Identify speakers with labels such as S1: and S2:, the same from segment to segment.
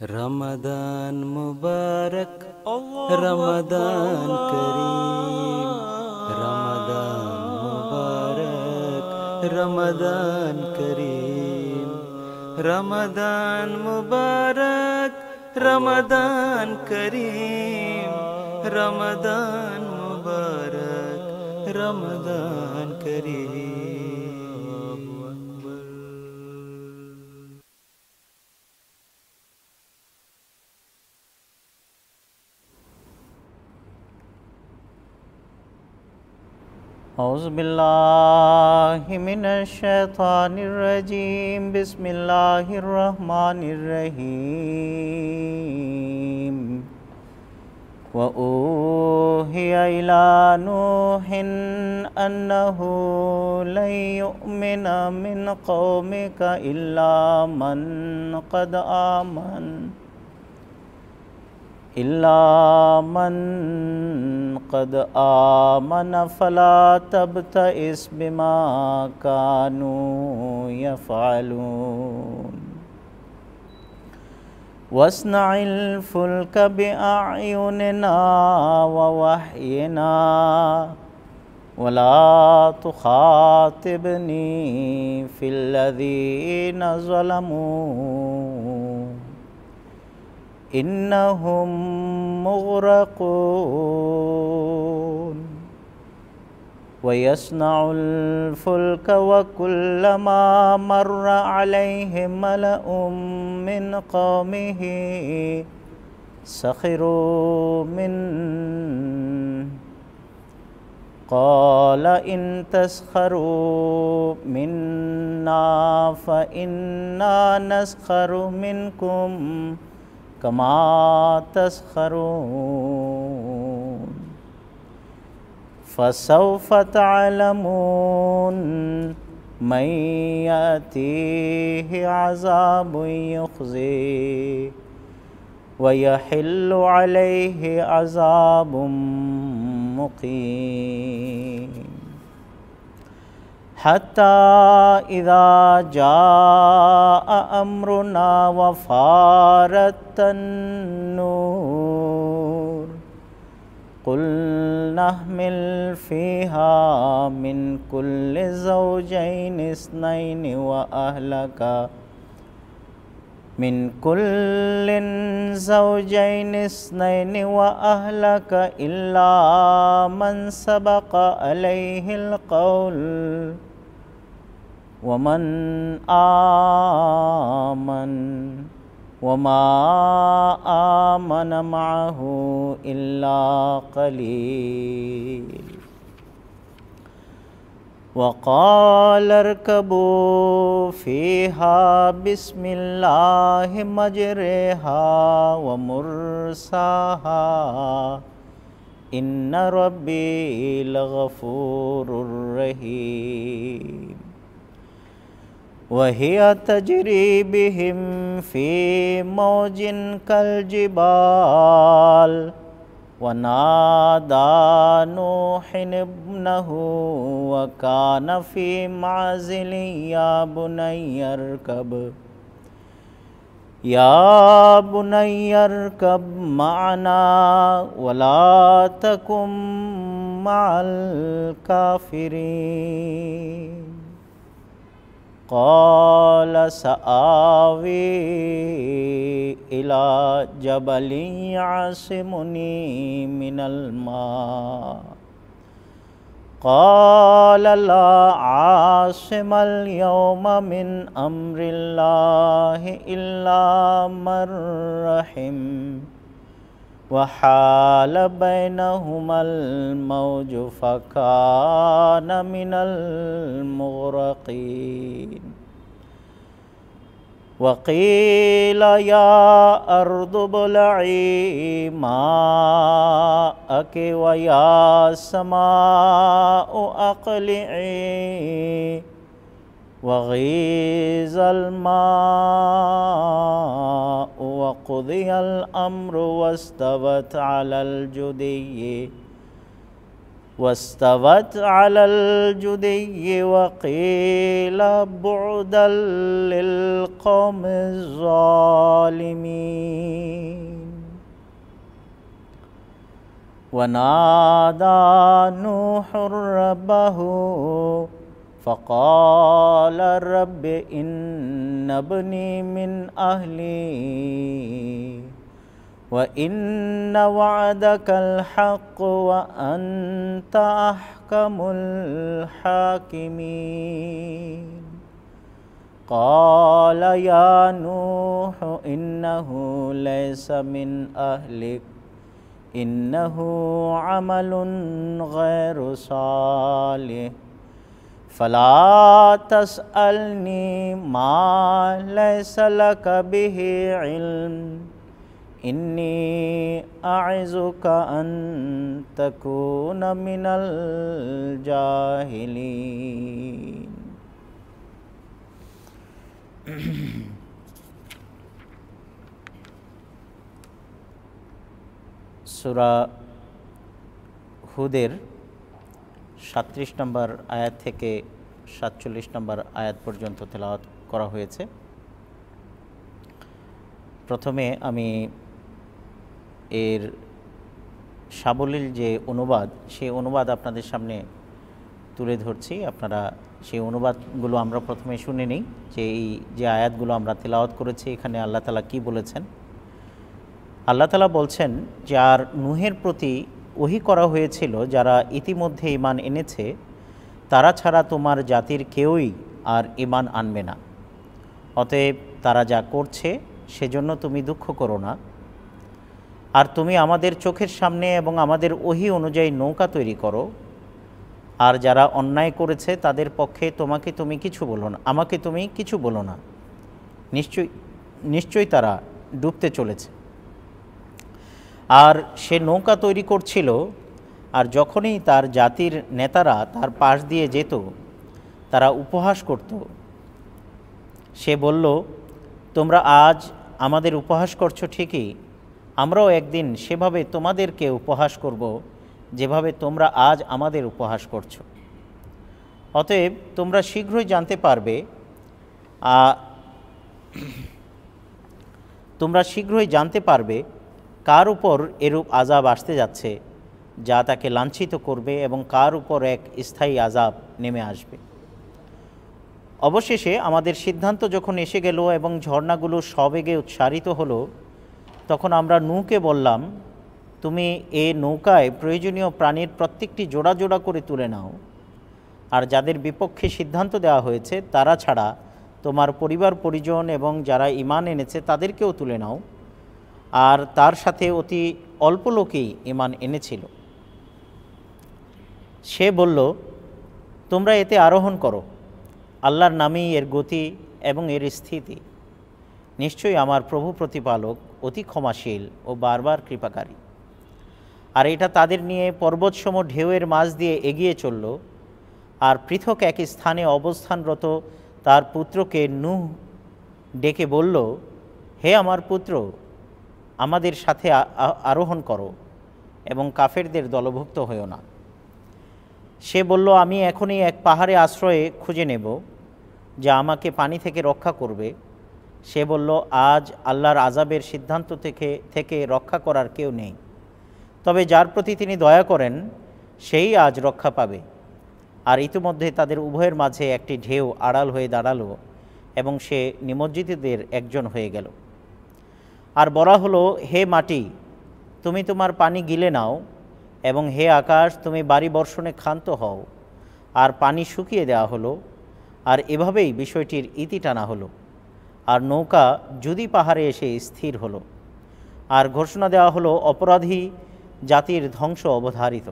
S1: رمضان मारक رمضان रामदी رمضان मुारक رمضان रमदन् رمضان रमदी
S2: أعوذ بالله من الشيطان الرجيم بسم الله الرحمن الرحيم وأوهي إلى نوح أنه لن يؤمن من قومك إلا من قد آمن إلا من قد آمن فلا تبتئس بما كانوا يفعلون واصنع الفلك بأعيننا ووحينا ولا تخاطبني في الذين ظلموا इन्नहुम मुगरकून वयसनाउल फुल्क वकुल्लमा मर्र अलैहि मलउम मिन कौमिहि सखिरो मिन قال إن تسخروا منا فإنا نسخر منكم कमा तस्खरून फसौफ तलमून मैती आज़ाब युखजे वयहिल्लु अलैहि अज़ाब मुक़ीम حتى إذا جاء أمرنا وفارت النور قل نحمل فيها من كل زوجين اثنين وأهلك من كل زوجين اثنين وأهلك إلا من سبق عليه القول वमन आमन वमा आमन माहू इल्ला कलील वक़ाल रकबो फ़ीहा बिस्मिल्लाह मजरेहा व मुरसाहा इन रबी लगफूर रहीम وهي تجري بهم في موج كالجبال ونادى نوح ابنه وكان في معزل يا بني اركب يا بني اركب معنا ولا تكن مع الكافرين قال سآوي إلى جبل يعصمني من الماء قال لا عاصم اليوم من أمر الله إلا من رحم وحال بينهما الموج فكان من المغرقين وقيل يا أرض ابلعي ماءك ويا سماء أقلعي وغيز الماء وقضي الامر واستوت على الجدي واستوت على الجدي وقيل بعدا للقوم الظالمين ونادى نوح ربه فقال رب إن ابني من أهلي وإن وعدك الحق وأنت أحكم الحاكمين قال يا نوح إنه ليس من أهلك إنه عمل غير صالح फ़ला तस अलनी माल कबिह इल्म इन्नी आजुका को न मिनल जाहिली सुरा हुदिर সাত্রিশ নম্বর আয়াত থেকে সাতচল্লিশ নম্বর আয়াত পর্যন্ত তেলাওয়াত করা হয়েছে প্রথমে আমি এর সাবলীল যে অনুবাদ সেই অনুবাদ আপনাদের সামনে তুলে ধরছি আপনারা সেই অনুবাদগুলো আমরা প্রথমে শুনে নিই যে এই যে আয়াতগুলো আমরা তেলাওয়াত করেছি এখানে আল্লাহ তালা কি বলেছেন আল্লাহ তালা বলছেন যে আর নুহের প্রতি ওহি করা হয়েছিল যারা ইতিমধ্যে ইমান এনেছে তারা ছাড়া তোমার জাতির কেউই আর ইমান আনবে না অতএব তারা যা করছে সেজন্য তুমি দুঃখ করো না আর তুমি আমাদের চোখের সামনে এবং আমাদের ওহি অনুযায়ী নৌকা তৈরি করো আর যারা অন্যায় করেছে তাদের পক্ষে তোমাকে তুমি কিছু বলো না আমাকে তুমি কিছু বলো না নিশ্চয় নিশ্চয়ই তারা ডুবতে চলেছে আর সে নৌকা তৈরি করছিল আর যখনই তার জাতির নেতারা তার পাশ দিয়ে যেত তারা উপহাস করত সে বলল তোমরা আজ আমাদের উপহাস করছো ঠিকই আমরাও একদিন সেভাবে তোমাদেরকে উপহাস করব যেভাবে তোমরা আজ আমাদের উপহাস করছো অতএব তোমরা শীঘ্রই জানতে পারবে তোমরা শীঘ্রই জানতে পারবে কার উপর এরূপ আজাব আসতে যাচ্ছে যা তাকে লাঞ্ছিত করবে এবং কার উপর এক স্থায়ী আজাব নেমে আসবে অবশেষে আমাদের সিদ্ধান্ত যখন এসে গেল এবং ঝর্ণাগুলো সবেগে উৎসারিত হলো তখন আমরা নৌকে বললাম তুমি এ নৌকায় প্রয়োজনীয় প্রাণীর প্রত্যেকটি জোড়া জোড়া করে তুলে নাও আর যাদের বিপক্ষে সিদ্ধান্ত দেওয়া হয়েছে তারা ছাড়া তোমার পরিবার পরিজন এবং যারা ইমান এনেছে তাদেরকেও তুলে নাও আর তার সাথে অতি অল্প লোকেই ইমান এনেছিল সে বলল তোমরা এতে আরোহণ করো আল্লাহর নামেই এর গতি এবং এর স্থিতি নিশ্চয়ই আমার প্রভু প্রতিপালক অতি ক্ষমাশীল ও বারবার কৃপাকারী আর এটা তাদের নিয়ে পর্বতসম ঢেউয়ের মাঝ দিয়ে এগিয়ে চলল আর পৃথক এক স্থানে অবস্থানরত তার পুত্রকে নুহ ডেকে বলল হে আমার পুত্র আমাদের সাথে আরোহণ করো এবং কাফেরদের দলভুক্ত হয়েও না সে বলল আমি এখনই এক পাহাড়ে আশ্রয়ে খুঁজে নেব যা আমাকে পানি থেকে রক্ষা করবে সে বলল আজ আল্লাহর আজাবের সিদ্ধান্ত থেকে থেকে রক্ষা করার কেউ নেই তবে যার প্রতি তিনি দয়া করেন সেই আজ রক্ষা পাবে আর ইতিমধ্যে তাদের উভয়ের মাঝে একটি ঢেউ আড়াল হয়ে দাঁড়ালো এবং সে নিমজ্জিতদের একজন হয়ে গেল আর বলা হলো হে মাটি তুমি তোমার পানি গিলে নাও এবং হে আকাশ তুমি বাড়ি বর্ষণে ক্ষান্ত হও আর পানি শুকিয়ে দেওয়া হলো আর এভাবেই বিষয়টির ইতি টানা হলো আর নৌকা যদি পাহাড়ে এসে স্থির হলো আর ঘোষণা দেওয়া হলো অপরাধী জাতির ধ্বংস অবধারিত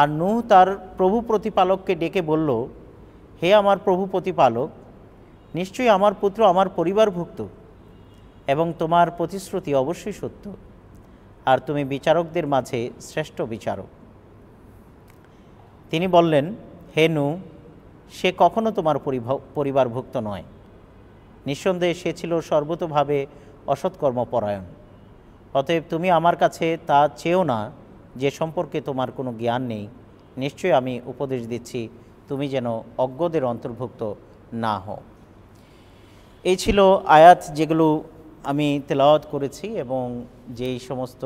S2: আর নু তার প্রভু প্রতিপালককে ডেকে বলল হে আমার প্রভু প্রতিপালক নিশ্চয়ই আমার পুত্র আমার পরিবারভুক্ত এবং তোমার প্রতিশ্রুতি অবশ্যই সত্য আর তুমি বিচারকদের মাঝে শ্রেষ্ঠ বিচারক তিনি বললেন হে নু সে কখনো তোমার পরিবারভুক্ত নয় নিঃসন্দেহে সে ছিল সর্বতভাবে অসৎকর্মপরায়ণ অতএব তুমি আমার কাছে তা চেয়েও না যে সম্পর্কে তোমার কোনো জ্ঞান নেই নিশ্চয়ই আমি উপদেশ দিচ্ছি তুমি যেন অজ্ঞদের অন্তর্ভুক্ত না হও এই ছিল আয়াত যেগুলো আমি তেলাওয়াত করেছি এবং যেই সমস্ত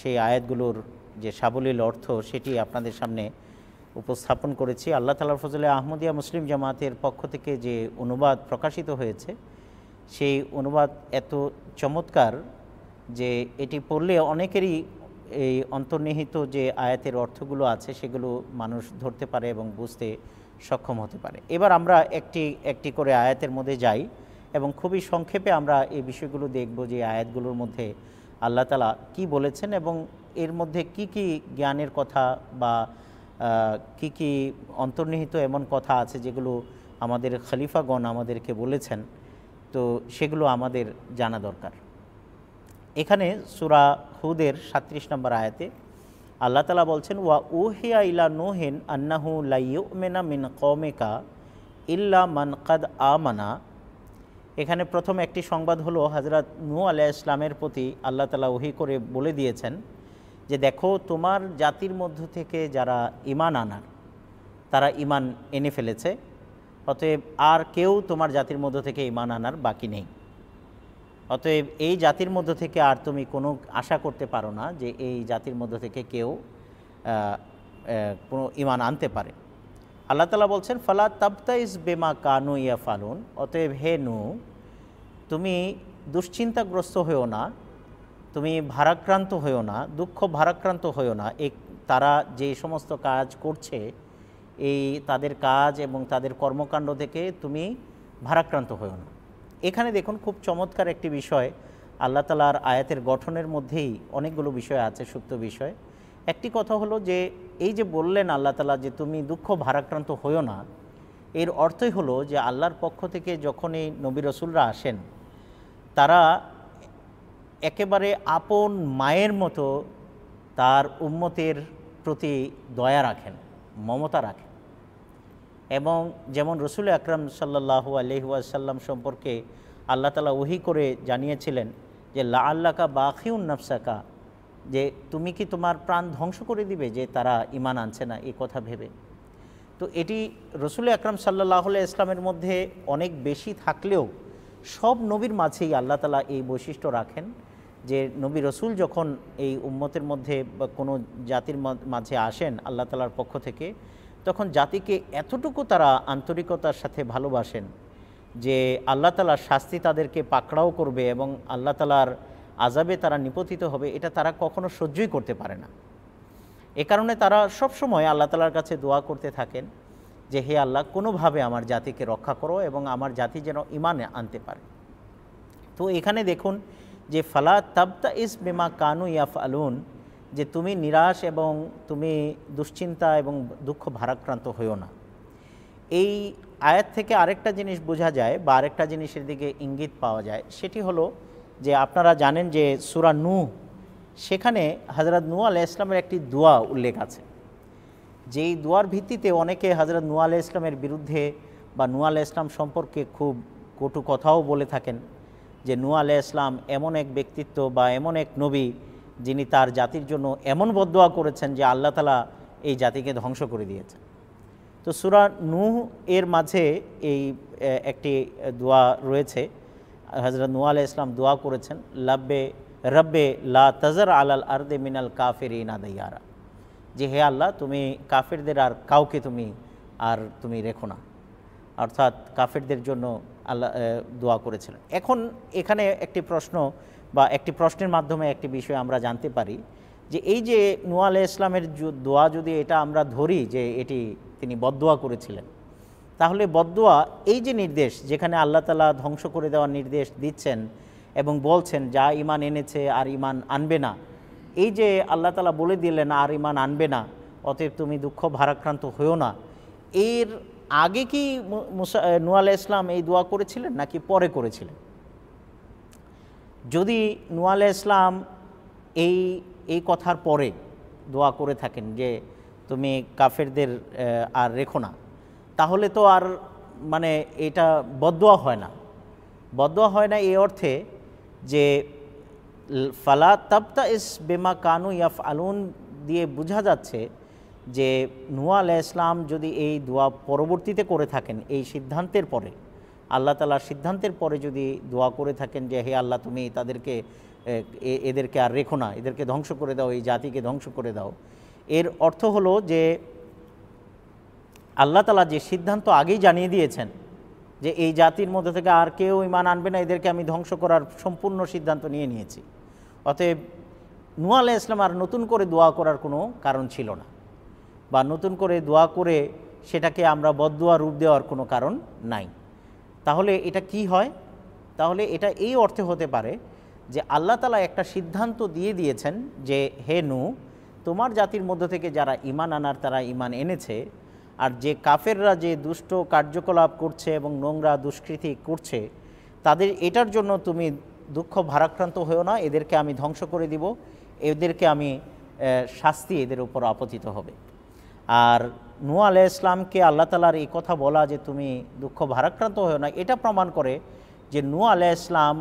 S2: সেই আয়াতগুলোর যে সাবলীল অর্থ সেটি আপনাদের সামনে উপস্থাপন করেছি আল্লাহ তালার ফজলে আহমদিয়া মুসলিম জামাতের পক্ষ থেকে যে অনুবাদ প্রকাশিত হয়েছে সেই অনুবাদ এত চমৎকার যে এটি পড়লে অনেকেরই এই অন্তর্নিহিত যে আয়াতের অর্থগুলো আছে সেগুলো মানুষ ধরতে পারে এবং বুঝতে সক্ষম হতে পারে এবার আমরা একটি একটি করে আয়াতের মধ্যে যাই এবং খুবই সংক্ষেপে আমরা এই বিষয়গুলো দেখব যে আয়াতগুলোর মধ্যে আল্লাহ তালা কি বলেছেন এবং এর মধ্যে কি কি জ্ঞানের কথা বা কি কি অন্তর্নিহিত এমন কথা আছে যেগুলো আমাদের খলিফাগণ আমাদেরকে বলেছেন তো সেগুলো আমাদের জানা দরকার এখানে সুরা হুদের সাত্রিশ নম্বর আয়াতে আল্লাহ তালা বলছেন ওয়া উহিয়া ইলা নোহেন আন্নাহু মেনা মিন কমেকা ইল্লা মান কাদ আমানা এখানে প্রথম একটি সংবাদ হলো হজরত নু আলাহ ইসলামের প্রতি আল্লাহ তালা ওহি করে বলে দিয়েছেন যে দেখো তোমার জাতির মধ্য থেকে যারা ইমান আনার তারা ইমান এনে ফেলেছে অতএব আর কেউ তোমার জাতির মধ্য থেকে ইমান আনার বাকি নেই অতএব এই জাতির মধ্য থেকে আর তুমি কোনো আশা করতে পারো না যে এই জাতির মধ্য থেকে কেউ কোনো ইমান আনতে পারে আল্লাহ তালা বলছেন ফালা তাবতাইস বেমা কানু ইয়া ফালুন অতএব হে নু তুমি দুশ্চিন্তাগ্রস্ত হয়েও না তুমি ভারাক্রান্ত হয়েও না দুঃখ ভারাক্রান্ত হয়েও না এই তারা যে সমস্ত কাজ করছে এই তাদের কাজ এবং তাদের কর্মকাণ্ড থেকে তুমি ভারাক্রান্ত হয়েও না এখানে দেখুন খুব চমৎকার একটি বিষয় আল্লাহ তালার আয়াতের গঠনের মধ্যেই অনেকগুলো বিষয় আছে সুপ্ত বিষয় একটি কথা হলো যে এই যে বললেন আল্লাহ তালা যে তুমি দুঃখ ভারাক্রান্ত হইও না এর অর্থই হলো যে আল্লাহর পক্ষ থেকে যখন এই নবী রসুলরা আসেন তারা একেবারে আপন মায়ের মতো তার উম্মতের প্রতি দয়া রাখেন মমতা রাখেন এবং যেমন রসুল আকরাম সাল্লাহ আলহিউসাল্লাম সম্পর্কে আল্লাহ তালা ওহি করে জানিয়েছিলেন যে লা আল্লাকা বাখিউন নফসাকা যে তুমি কি তোমার প্রাণ ধ্বংস করে দিবে যে তারা ইমান আনছে না এই কথা ভেবে তো এটি রসুল আকরাম সাল্লাহ ইসলামের মধ্যে অনেক বেশি থাকলেও সব নবীর মাঝেই আল্লাহ তালা এই বৈশিষ্ট্য রাখেন যে নবী রসুল যখন এই উম্মতের মধ্যে বা কোনো জাতির মাঝে আসেন আল্লাহ তালার পক্ষ থেকে তখন জাতিকে এতটুকু তারা আন্তরিকতার সাথে ভালোবাসেন যে আল্লাহ তালার শাস্তি তাদেরকে পাকড়াও করবে এবং আল্লাহ তালার আজাবে তারা নিপতিত হবে এটা তারা কখনো সহ্যই করতে পারে না এ কারণে তারা সব সময় আল্লাহ তালার কাছে দোয়া করতে থাকেন যে হে আল্লাহ কোনোভাবে আমার জাতিকে রক্ষা করো এবং আমার জাতি যেন ইমানে আনতে পারে তো এখানে দেখুন যে ফালা তাবতা ইস বেমা কানু ইয়াফ আলুন যে তুমি নিরাশ এবং তুমি দুশ্চিন্তা এবং দুঃখ ভারাক্রান্ত হইও না এই আয়াত থেকে আরেকটা জিনিস বোঝা যায় বা আরেকটা জিনিসের দিকে ইঙ্গিত পাওয়া যায় সেটি হলো যে আপনারা জানেন যে সুরা নু সেখানে হজরত নু আলাহ ইসলামের একটি দোয়া উল্লেখ আছে যেই দোয়ার ভিত্তিতে অনেকে হজরত নু আলাহ ইসলামের বিরুদ্ধে বা নু আলাহ ইসলাম সম্পর্কে খুব কটু কথাও বলে থাকেন যে নু আলাহ ইসলাম এমন এক ব্যক্তিত্ব বা এমন এক নবী যিনি তার জাতির জন্য এমন বদোয়া করেছেন যে আল্লাহ তালা এই জাতিকে ধ্বংস করে দিয়েছে তো সুরা নূহ এর মাঝে এই একটি দোয়া রয়েছে হজরত নুয়াল ইসলাম দোয়া করেছেন লাব্বে রব্বে লা আল আলাল আর্দে মিনাল কাফের দইয়ারা যে হে আল্লাহ তুমি কাফেরদের আর কাউকে তুমি আর তুমি রেখো না অর্থাৎ কাফেরদের জন্য আল্লাহ দোয়া করেছিলেন এখন এখানে একটি প্রশ্ন বা একটি প্রশ্নের মাধ্যমে একটি বিষয় আমরা জানতে পারি যে এই যে নুয়াল ইসলামের দোয়া যদি এটা আমরা ধরি যে এটি তিনি বদোয়া করেছিলেন তাহলে বদুয়া এই যে নির্দেশ যেখানে আল্লাহ তালা ধ্বংস করে দেওয়ার নির্দেশ দিচ্ছেন এবং বলছেন যা ইমান এনেছে আর ইমান আনবে না এই যে আল্লাহ তালা বলে দিলেন আর ইমান আনবে না অতএব তুমি দুঃখ ভারাক্রান্ত হয়েও না এর আগে কি মুসা নুয়াল ইসলাম এই দোয়া করেছিলেন নাকি পরে করেছিলেন যদি নুয়াল ইসলাম এই এই কথার পরে দোয়া করে থাকেন যে তুমি কাফেরদের আর রেখো না তাহলে তো আর মানে এটা বদোয়া হয় না বদোয়া হয় না এই অর্থে যে ফালা তপ্তা ইস বেমা কানু ইয়াফ আলুন দিয়ে বোঝা যাচ্ছে যে নুয়া ইসলাম যদি এই দোয়া পরবর্তীতে করে থাকেন এই সিদ্ধান্তের পরে আল্লাহ তালার সিদ্ধান্তের পরে যদি দোয়া করে থাকেন যে হে আল্লাহ তুমি তাদেরকে এদেরকে আর রেখো না এদেরকে ধ্বংস করে দাও এই জাতিকে ধ্বংস করে দাও এর অর্থ হলো যে আল্লাহ তালা যে সিদ্ধান্ত আগেই জানিয়ে দিয়েছেন যে এই জাতির মধ্যে থেকে আর কেউ ইমান আনবে না এদেরকে আমি ধ্বংস করার সম্পূর্ণ সিদ্ধান্ত নিয়ে নিয়েছি অতএব নুয়াল ইসলাম আর নতুন করে দোয়া করার কোনো কারণ ছিল না বা নতুন করে দোয়া করে সেটাকে আমরা বদুয়া রূপ দেওয়ার কোনো কারণ নাই তাহলে এটা কি হয় তাহলে এটা এই অর্থে হতে পারে যে আল্লাহ তালা একটা সিদ্ধান্ত দিয়ে দিয়েছেন যে হে নু তোমার জাতির মধ্য থেকে যারা ইমান আনার তারা ইমান এনেছে আর যে কাফেররা যে দুষ্ট কার্যকলাপ করছে এবং নোংরা দুষ্কৃতি করছে তাদের এটার জন্য তুমি দুঃখ ভারাক্রান্ত হয়েও না এদেরকে আমি ধ্বংস করে দিব এদেরকে আমি শাস্তি এদের উপর আপতিত হবে আর নুয়া আলাহ ইসলামকে আল্লাহ তালার এই কথা বলা যে তুমি দুঃখ ভারাক্রান্ত হয়েও না এটা প্রমাণ করে যে নুয়া আলাহ ইসলাম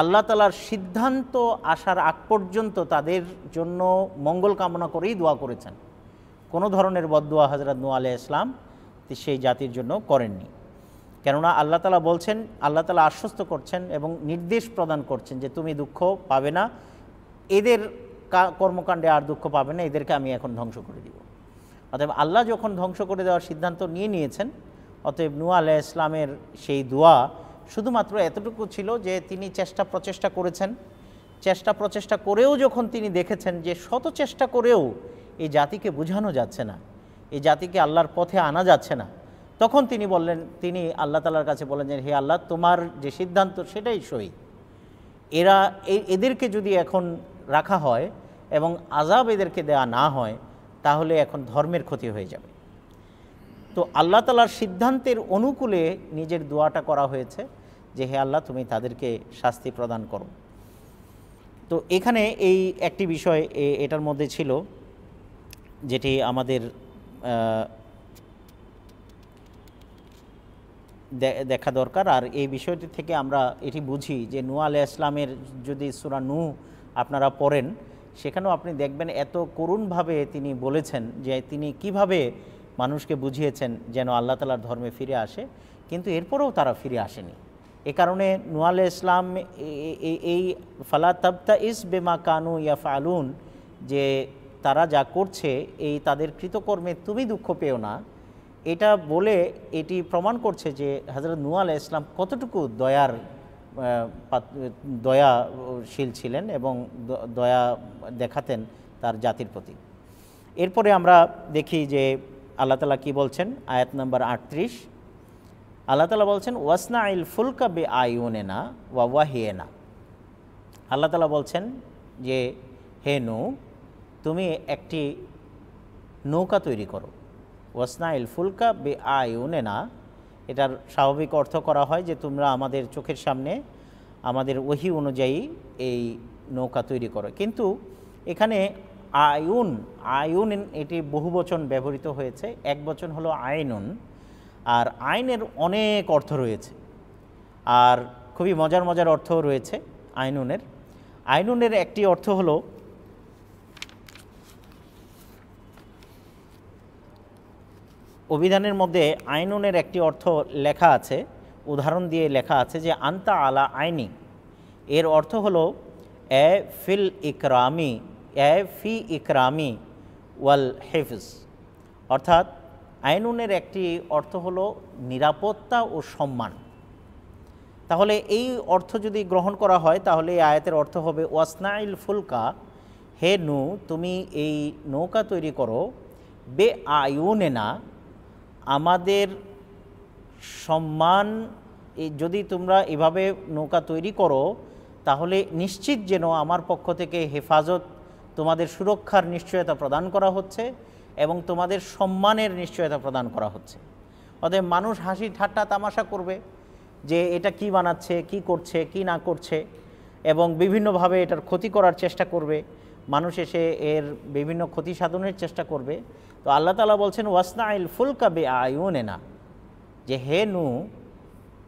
S2: আল্লাহ তালার সিদ্ধান্ত আসার আগ পর্যন্ত তাদের জন্য মঙ্গল কামনা করেই দোয়া করেছেন কোনো ধরনের বদুয়া হজরত নু আলিয়া ইসলাম সেই জাতির জন্য করেননি কেননা আল্লাহ তালা বলছেন আল্লাহ তালা আশ্বস্ত করছেন এবং নির্দেশ প্রদান করছেন যে তুমি দুঃখ পাবে না এদের কর্মকাণ্ডে আর দুঃখ পাবে না এদেরকে আমি এখন ধ্বংস করে দিব অতএব আল্লাহ যখন ধ্বংস করে দেওয়ার সিদ্ধান্ত নিয়ে নিয়েছেন অতএব নু আলাহ ইসলামের সেই দোয়া শুধুমাত্র এতটুকু ছিল যে তিনি চেষ্টা প্রচেষ্টা করেছেন চেষ্টা প্রচেষ্টা করেও যখন তিনি দেখেছেন যে শত চেষ্টা করেও এই জাতিকে বোঝানো যাচ্ছে না এই জাতিকে আল্লাহর পথে আনা যাচ্ছে না তখন তিনি বললেন তিনি আল্লাহ তালার কাছে বলেন যে হে আল্লাহ তোমার যে সিদ্ধান্ত সেটাই সই এরা এদেরকে যদি এখন রাখা হয় এবং আজাব এদেরকে দেয়া না হয় তাহলে এখন ধর্মের ক্ষতি হয়ে যাবে তো আল্লাহ তালার সিদ্ধান্তের অনুকূলে নিজের দোয়াটা করা হয়েছে যে হে আল্লাহ তুমি তাদেরকে শাস্তি প্রদান করো তো এখানে এই একটি বিষয় এটার মধ্যে ছিল যেটি আমাদের দেখা দরকার আর এই বিষয়টি থেকে আমরা এটি বুঝি যে নু আল ইসলামের যদি সুরা নু আপনারা পড়েন সেখানেও আপনি দেখবেন এত করুণভাবে তিনি বলেছেন যে তিনি কিভাবে মানুষকে বুঝিয়েছেন যেন আল্লাহ তালার ধর্মে ফিরে আসে কিন্তু এরপরেও তারা ফিরে আসেনি এ কারণে নুয়াল ইসলাম এই ফালা তাবতা ইস বেমা কানু ইয়া ফালুন যে তারা যা করছে এই তাদের কৃতকর্মে তুমি দুঃখ পেও না এটা বলে এটি প্রমাণ করছে যে হজরত নু আলাহ ইসলাম কতটুকু দয়ার দয়াশীল ছিলেন এবং দয়া দেখাতেন তার জাতির প্রতি এরপরে আমরা দেখি যে আল্লাহ তালা কী বলছেন আয়াত নম্বর আটত্রিশ আল্লাহ তালা বলছেন ওয়াসনা ইল ফুলকা বে না ওয়া ওয়াহিয়েনা আল্লাহ তালা বলছেন যে হে নু তুমি একটি নৌকা তৈরি করো ওয়াসনাইল ফুলকা বে আয়ুনে না এটার স্বাভাবিক অর্থ করা হয় যে তোমরা আমাদের চোখের সামনে আমাদের ওহি অনুযায়ী এই নৌকা তৈরি করো কিন্তু এখানে আয়ুন আয়ুন এটি বহুবচন ব্যবহৃত হয়েছে এক বচন হলো আইনুন আর আইনের অনেক অর্থ রয়েছে আর খুবই মজার মজার অর্থ রয়েছে আইনুনের আইনুনের একটি অর্থ হলো অভিধানের মধ্যে আইনুনের একটি অর্থ লেখা আছে উদাহরণ দিয়ে লেখা আছে যে আন্তা আলা আইনি এর অর্থ হল এ ফিল ইকরামি এ ফি ইকরামি ওয়াল হেফজ অর্থাৎ আইনুনের একটি অর্থ হল নিরাপত্তা ও সম্মান তাহলে এই অর্থ যদি গ্রহণ করা হয় তাহলে এই আয়াতের অর্থ হবে ওয়াসনাইল ফুলকা হে নু তুমি এই নৌকা তৈরি করো বে আয়ুনে না আমাদের সম্মান যদি তোমরা এভাবে নৌকা তৈরি করো তাহলে নিশ্চিত যেন আমার পক্ষ থেকে হেফাজত তোমাদের সুরক্ষার নিশ্চয়তা প্রদান করা হচ্ছে এবং তোমাদের সম্মানের নিশ্চয়তা প্রদান করা হচ্ছে অতএব মানুষ হাসি ঠাট্টা তামাশা করবে যে এটা কি বানাচ্ছে কি করছে কি না করছে এবং বিভিন্নভাবে এটার ক্ষতি করার চেষ্টা করবে মানুষ এসে এর বিভিন্ন ক্ষতি সাধনের চেষ্টা করবে তো আল্লাহ তালা বলছেন ওয়াসনা আইল ফুলকা বে এনা যে হে নু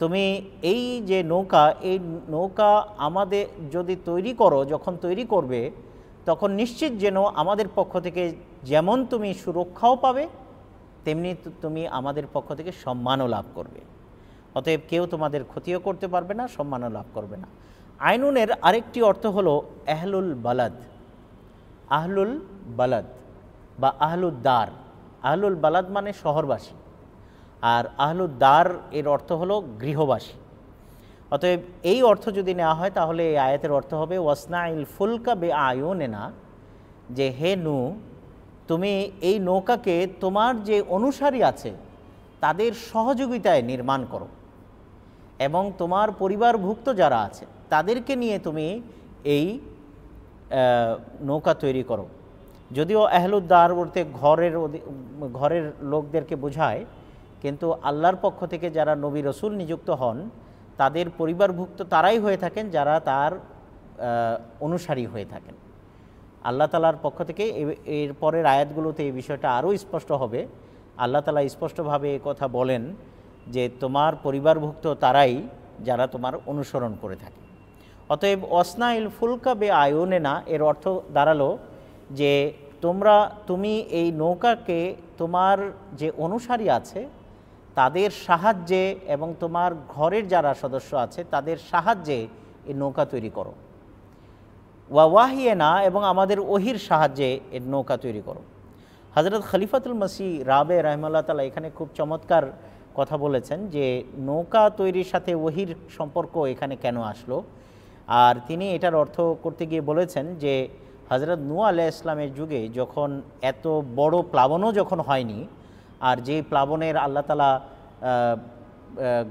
S2: তুমি এই যে নৌকা এই নৌকা আমাদের যদি তৈরি করো যখন তৈরি করবে তখন নিশ্চিত যেন আমাদের পক্ষ থেকে যেমন তুমি সুরক্ষাও পাবে তেমনি তুমি আমাদের পক্ষ থেকে সম্মানও লাভ করবে অতএব কেউ তোমাদের ক্ষতিও করতে পারবে না সম্মানও লাভ করবে না আইনুনের আরেকটি অর্থ হলো এহলুল বালাদ আহলুল বালাদ বা আহলুদ্দার আহলুল বালাদ মানে শহরবাসী আর আহলুদ্দার এর অর্থ হলো গৃহবাসী অতএব এই অর্থ যদি নেওয়া হয় তাহলে এই আয়াতের অর্থ হবে ওয়াসনাইল ফুলকা বে না যে হে নু তুমি এই নৌকাকে তোমার যে অনুসারী আছে তাদের সহযোগিতায় নির্মাণ করো এবং তোমার পরিবারভুক্ত যারা আছে তাদেরকে নিয়ে তুমি এই নৌকা তৈরি করো যদিও আহলুদ্দার বলতে ঘরের ঘরের লোকদেরকে বোঝায় কিন্তু আল্লাহর পক্ষ থেকে যারা নবী রসুল নিযুক্ত হন তাদের পরিবারভুক্ত তারাই হয়ে থাকেন যারা তার অনুসারী হয়ে থাকেন আল্লাহ তালার পক্ষ থেকে এর পরের আয়াতগুলোতে এই বিষয়টা আরও স্পষ্ট হবে আল্লাহ তালা স্পষ্টভাবে কথা বলেন যে তোমার পরিবারভুক্ত তারাই যারা তোমার অনুসরণ করে থাকে অতএব অসনাইল ফুলকা বে আয়নে না এর অর্থ দাঁড়ালো যে তোমরা তুমি এই নৌকাকে তোমার যে অনুসারী আছে তাদের সাহায্যে এবং তোমার ঘরের যারা সদস্য আছে তাদের সাহায্যে এই নৌকা তৈরি করো ওয়া ওয়াহিয়ে না এবং আমাদের ওহির সাহায্যে এর নৌকা তৈরি করো হজরত খলিফাতুল মাসি রাবে রহমাল্লা তালা এখানে খুব চমৎকার কথা বলেছেন যে নৌকা তৈরির সাথে ওহির সম্পর্ক এখানে কেন আসলো আর তিনি এটার অর্থ করতে গিয়ে বলেছেন যে হজরত নু আলাহ ইসলামের যুগে যখন এত বড় প্লাবনও যখন হয়নি আর যেই প্লাবনের আল্লাহ তালা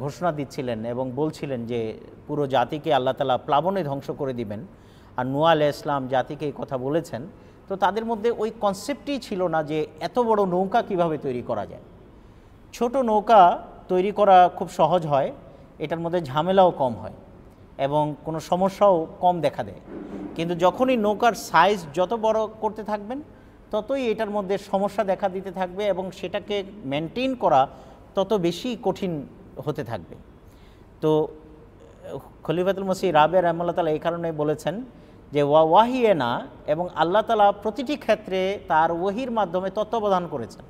S2: ঘোষণা দিচ্ছিলেন এবং বলছিলেন যে পুরো জাতিকে আল্লাহ তালা প্লাবনে ধ্বংস করে দিবেন আর নুয়া আলাহ ইসলাম জাতিকে এই কথা বলেছেন তো তাদের মধ্যে ওই কনসেপ্টই ছিল না যে এত বড় নৌকা কিভাবে তৈরি করা যায় ছোট নৌকা তৈরি করা খুব সহজ হয় এটার মধ্যে ঝামেলাও কম হয় এবং কোনো সমস্যাও কম দেখা দেয় কিন্তু যখনই নৌকার সাইজ যত বড় করতে থাকবেন ততই এটার মধ্যে সমস্যা দেখা দিতে থাকবে এবং সেটাকে মেনটেন করা তত বেশি কঠিন হতে থাকবে তো খলিফাতুল মসি রাবে রহমাল্লা তালা এই কারণে বলেছেন যে ওয়া এনা এবং আল্লাহ তালা প্রতিটি ক্ষেত্রে তার ওহির মাধ্যমে তত্ত্বাবধান করেছেন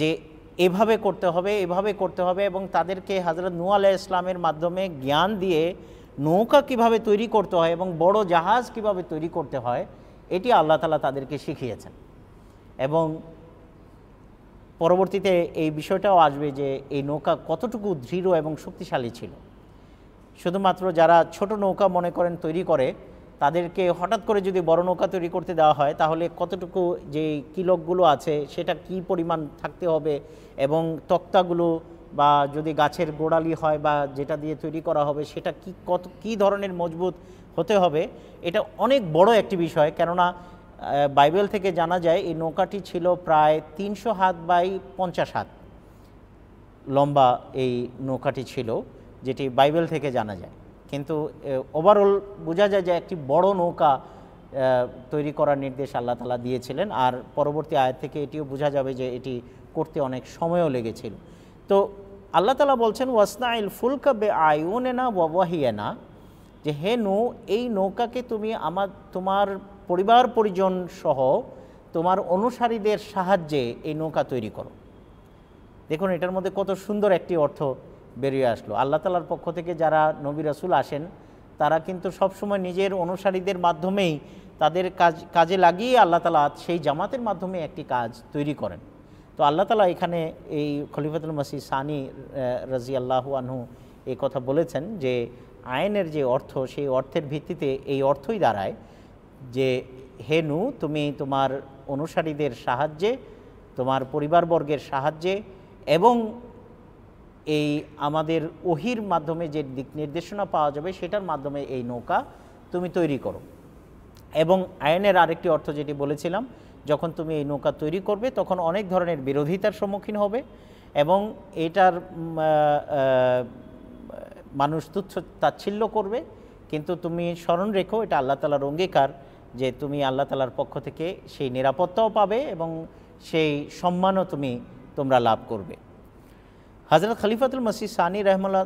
S2: যে এভাবে করতে হবে এভাবে করতে হবে এবং তাদেরকে হজরত নু আলাহ ইসলামের মাধ্যমে জ্ঞান দিয়ে নৌকা কিভাবে তৈরি করতে হয় এবং বড় জাহাজ কিভাবে তৈরি করতে হয় এটি আল্লাহ তালা তাদেরকে শিখিয়েছেন এবং পরবর্তীতে এই বিষয়টাও আসবে যে এই নৌকা কতটুকু দৃঢ় এবং শক্তিশালী ছিল শুধুমাত্র যারা ছোট নৌকা মনে করেন তৈরি করে তাদেরকে হঠাৎ করে যদি বড় নৌকা তৈরি করতে দেওয়া হয় তাহলে কতটুকু যে কিলকগুলো আছে সেটা কি পরিমাণ থাকতে হবে এবং তক্তাগুলো বা যদি গাছের গোড়ালি হয় বা যেটা দিয়ে তৈরি করা হবে সেটা কি কত কী ধরনের মজবুত হতে হবে এটা অনেক বড় একটি বিষয় কেননা বাইবেল থেকে জানা যায় এই নৌকাটি ছিল প্রায় তিনশো হাত বাই পঞ্চাশ হাত লম্বা এই নৌকাটি ছিল যেটি বাইবেল থেকে জানা যায় কিন্তু ওভারঅল বোঝা যায় যে একটি বড় নৌকা তৈরি করার নির্দেশ আল্লাহ তালা দিয়েছিলেন আর পরবর্তী আয় থেকে এটিও বোঝা যাবে যে এটি করতে অনেক সময়ও লেগেছিল তো আল্লাহ তালা বলছেন ওয়াসনাইল ফুলকা বে আয়ুনেনা ওয়াহিয়েনা যে হে নো এই নৌকাকে তুমি আমার তোমার পরিবার পরিজন সহ তোমার অনুসারীদের সাহায্যে এই নৌকা তৈরি করো দেখুন এটার মধ্যে কত সুন্দর একটি অর্থ বেরিয়ে আসলো আল্লাহ তালার পক্ষ থেকে যারা নবী রাসুল আসেন তারা কিন্তু সবসময় নিজের অনুসারীদের মাধ্যমেই তাদের কাজ কাজে লাগিয়ে আল্লাহ তালা সেই জামাতের মাধ্যমে একটি কাজ তৈরি করেন তো আল্লাহ তালা এখানে এই খলিফাতুল মাসি সানি রাজি আল্লাহ আনহু এ কথা বলেছেন যে আইনের যে অর্থ সেই অর্থের ভিত্তিতে এই অর্থই দাঁড়ায় যে হেনু তুমি তোমার অনুসারীদের সাহায্যে তোমার পরিবারবর্গের সাহায্যে এবং এই আমাদের ওহির মাধ্যমে যে দিক নির্দেশনা পাওয়া যাবে সেটার মাধ্যমে এই নৌকা তুমি তৈরি করো এবং আইনের আরেকটি অর্থ যেটি বলেছিলাম যখন তুমি এই নৌকা তৈরি করবে তখন অনেক ধরনের বিরোধিতার সম্মুখীন হবে এবং এটার মানুষ তুচ্ছ তাচ্ছিল্য করবে কিন্তু তুমি স্মরণ রেখো এটা আল্লাহ তালার অঙ্গীকার যে তুমি আল্লাহ তালার পক্ষ থেকে সেই নিরাপত্তাও পাবে এবং সেই সম্মানও তুমি তোমরা লাভ করবে হজরত খলিফাতুল মসি সানি রহমুল্লা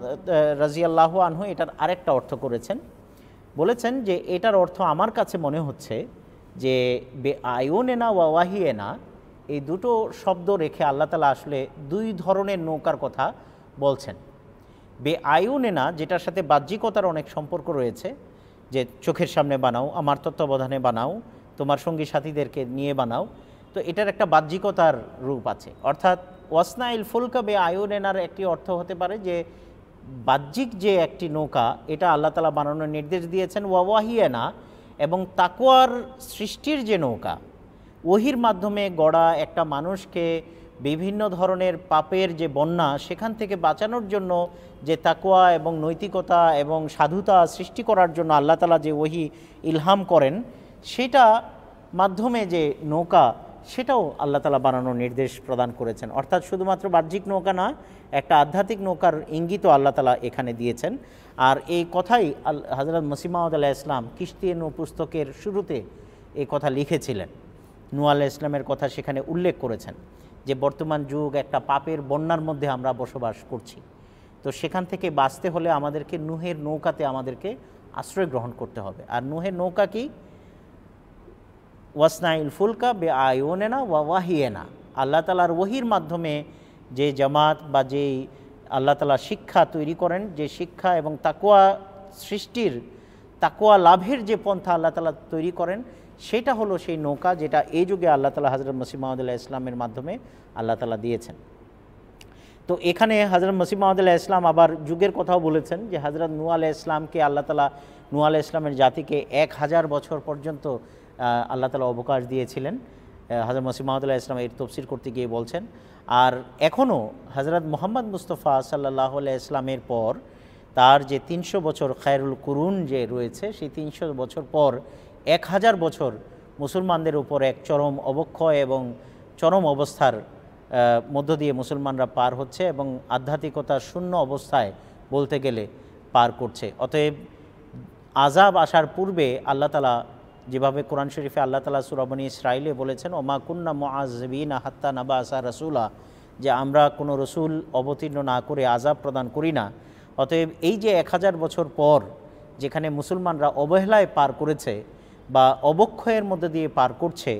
S2: রাজি আল্লাহ আনহু এটার আরেকটা অর্থ করেছেন বলেছেন যে এটার অর্থ আমার কাছে মনে হচ্ছে যে বে আয়োনেনা ওয়াহি ওয়াহিয়েনা এই দুটো শব্দ রেখে আল্লাহ তালা আসলে দুই ধরনের নৌকার কথা বলছেন বে আয়োনেনা যেটার সাথে বাহ্যিকতার অনেক সম্পর্ক রয়েছে যে চোখের সামনে বানাও আমার তত্ত্বাবধানে বানাও তোমার সঙ্গী সাথীদেরকে নিয়ে বানাও তো এটার একটা বাহ্যিকতার রূপ আছে অর্থাৎ ওয়াসনাইল ফুলকা বে আয়ুরেনার একটি অর্থ হতে পারে যে বাহ্যিক যে একটি নৌকা এটা আল্লাহ তালা বানানোর নির্দেশ দিয়েছেন ওয়াওয়াহিয়েনা এবং তাকুয়ার সৃষ্টির যে নৌকা ওহির মাধ্যমে গড়া একটা মানুষকে বিভিন্ন ধরনের পাপের যে বন্যা সেখান থেকে বাঁচানোর জন্য যে তাকুয়া এবং নৈতিকতা এবং সাধুতা সৃষ্টি করার জন্য আল্লাহ তালা যে ওহি ইলহাম করেন সেটা মাধ্যমে যে নৌকা সেটাও আল্লাহ তালা বানানোর নির্দেশ প্রদান করেছেন অর্থাৎ শুধুমাত্র বাহ্যিক নৌকা নয় একটা আধ্যাত্মিক নৌকার ইঙ্গিতও আল্লাহ তালা এখানে দিয়েছেন আর এই কথাই আল হজরত মসিমাউদ আল্লাহ ইসলাম কিস্তি নৌ পুস্তকের শুরুতে এই কথা লিখেছিলেন নু আল্লাহ ইসলামের কথা সেখানে উল্লেখ করেছেন যে বর্তমান যুগ একটা পাপের বন্যার মধ্যে আমরা বসবাস করছি তো সেখান থেকে বাঁচতে হলে আমাদেরকে নুহের নৌকাতে আমাদেরকে আশ্রয় গ্রহণ করতে হবে আর নুহের নৌকা কি ওয়াসনাইল ফুলকা বে আয়নেনা ওয়া ওয়াহিয়েনা আল্লাহ তালার ওহির মাধ্যমে যে জামাত বা যেই আল্লাহ তালা শিক্ষা তৈরি করেন যে শিক্ষা এবং তাকুয়া সৃষ্টির তাকুয়া লাভের যে পন্থা আল্লাহ তালা তৈরি করেন সেটা হলো সেই নৌকা যেটা এই যুগে আল্লাহ তালা হজরত মসিম মাহমুদুল্লাহ ইসলামের মাধ্যমে আল্লাহ তালা দিয়েছেন তো এখানে হজরত মসিম মাহমুদুল্লাহ ইসলাম আবার যুগের কথাও বলেছেন যে হজরত নুয়াল ইসলামকে আল্লাহ তালা নুয়াল ইসলামের জাতিকে এক হাজার বছর পর্যন্ত আল্লাহ তালা অবকাশ দিয়েছিলেন হজরত মসিম মাহমুদুল্লাহ ইসলাম এর তফসির করতে গিয়ে বলছেন আর এখনও হজরত মোহাম্মদ মুস্তফা সাল্লাহ ইসলামের পর তার যে তিনশো বছর খায়রুল কুরুন যে রয়েছে সেই তিনশো বছর পর এক হাজার বছর মুসলমানদের উপর এক চরম অবক্ষয় এবং চরম অবস্থার মধ্য দিয়ে মুসলমানরা পার হচ্ছে এবং আধ্যাত্মিকতা শূন্য অবস্থায় বলতে গেলে পার করছে অতএব আজাব আসার পূর্বে আল্লাহ তালা যেভাবে কোরআন শরীফে আল্লাহ তালা সুরাবনি ইসরায়েলে বলেছেন ওমা কুন্না মোয়াজবিন হাত্তা নাবা আসা রসুলা যে আমরা কোনো রসুল অবতীর্ণ না করে আজাব প্রদান করি না অতএব এই যে এক হাজার বছর পর যেখানে মুসলমানরা অবহেলায় পার করেছে বা অবক্ষয়ের মধ্যে দিয়ে পার করছে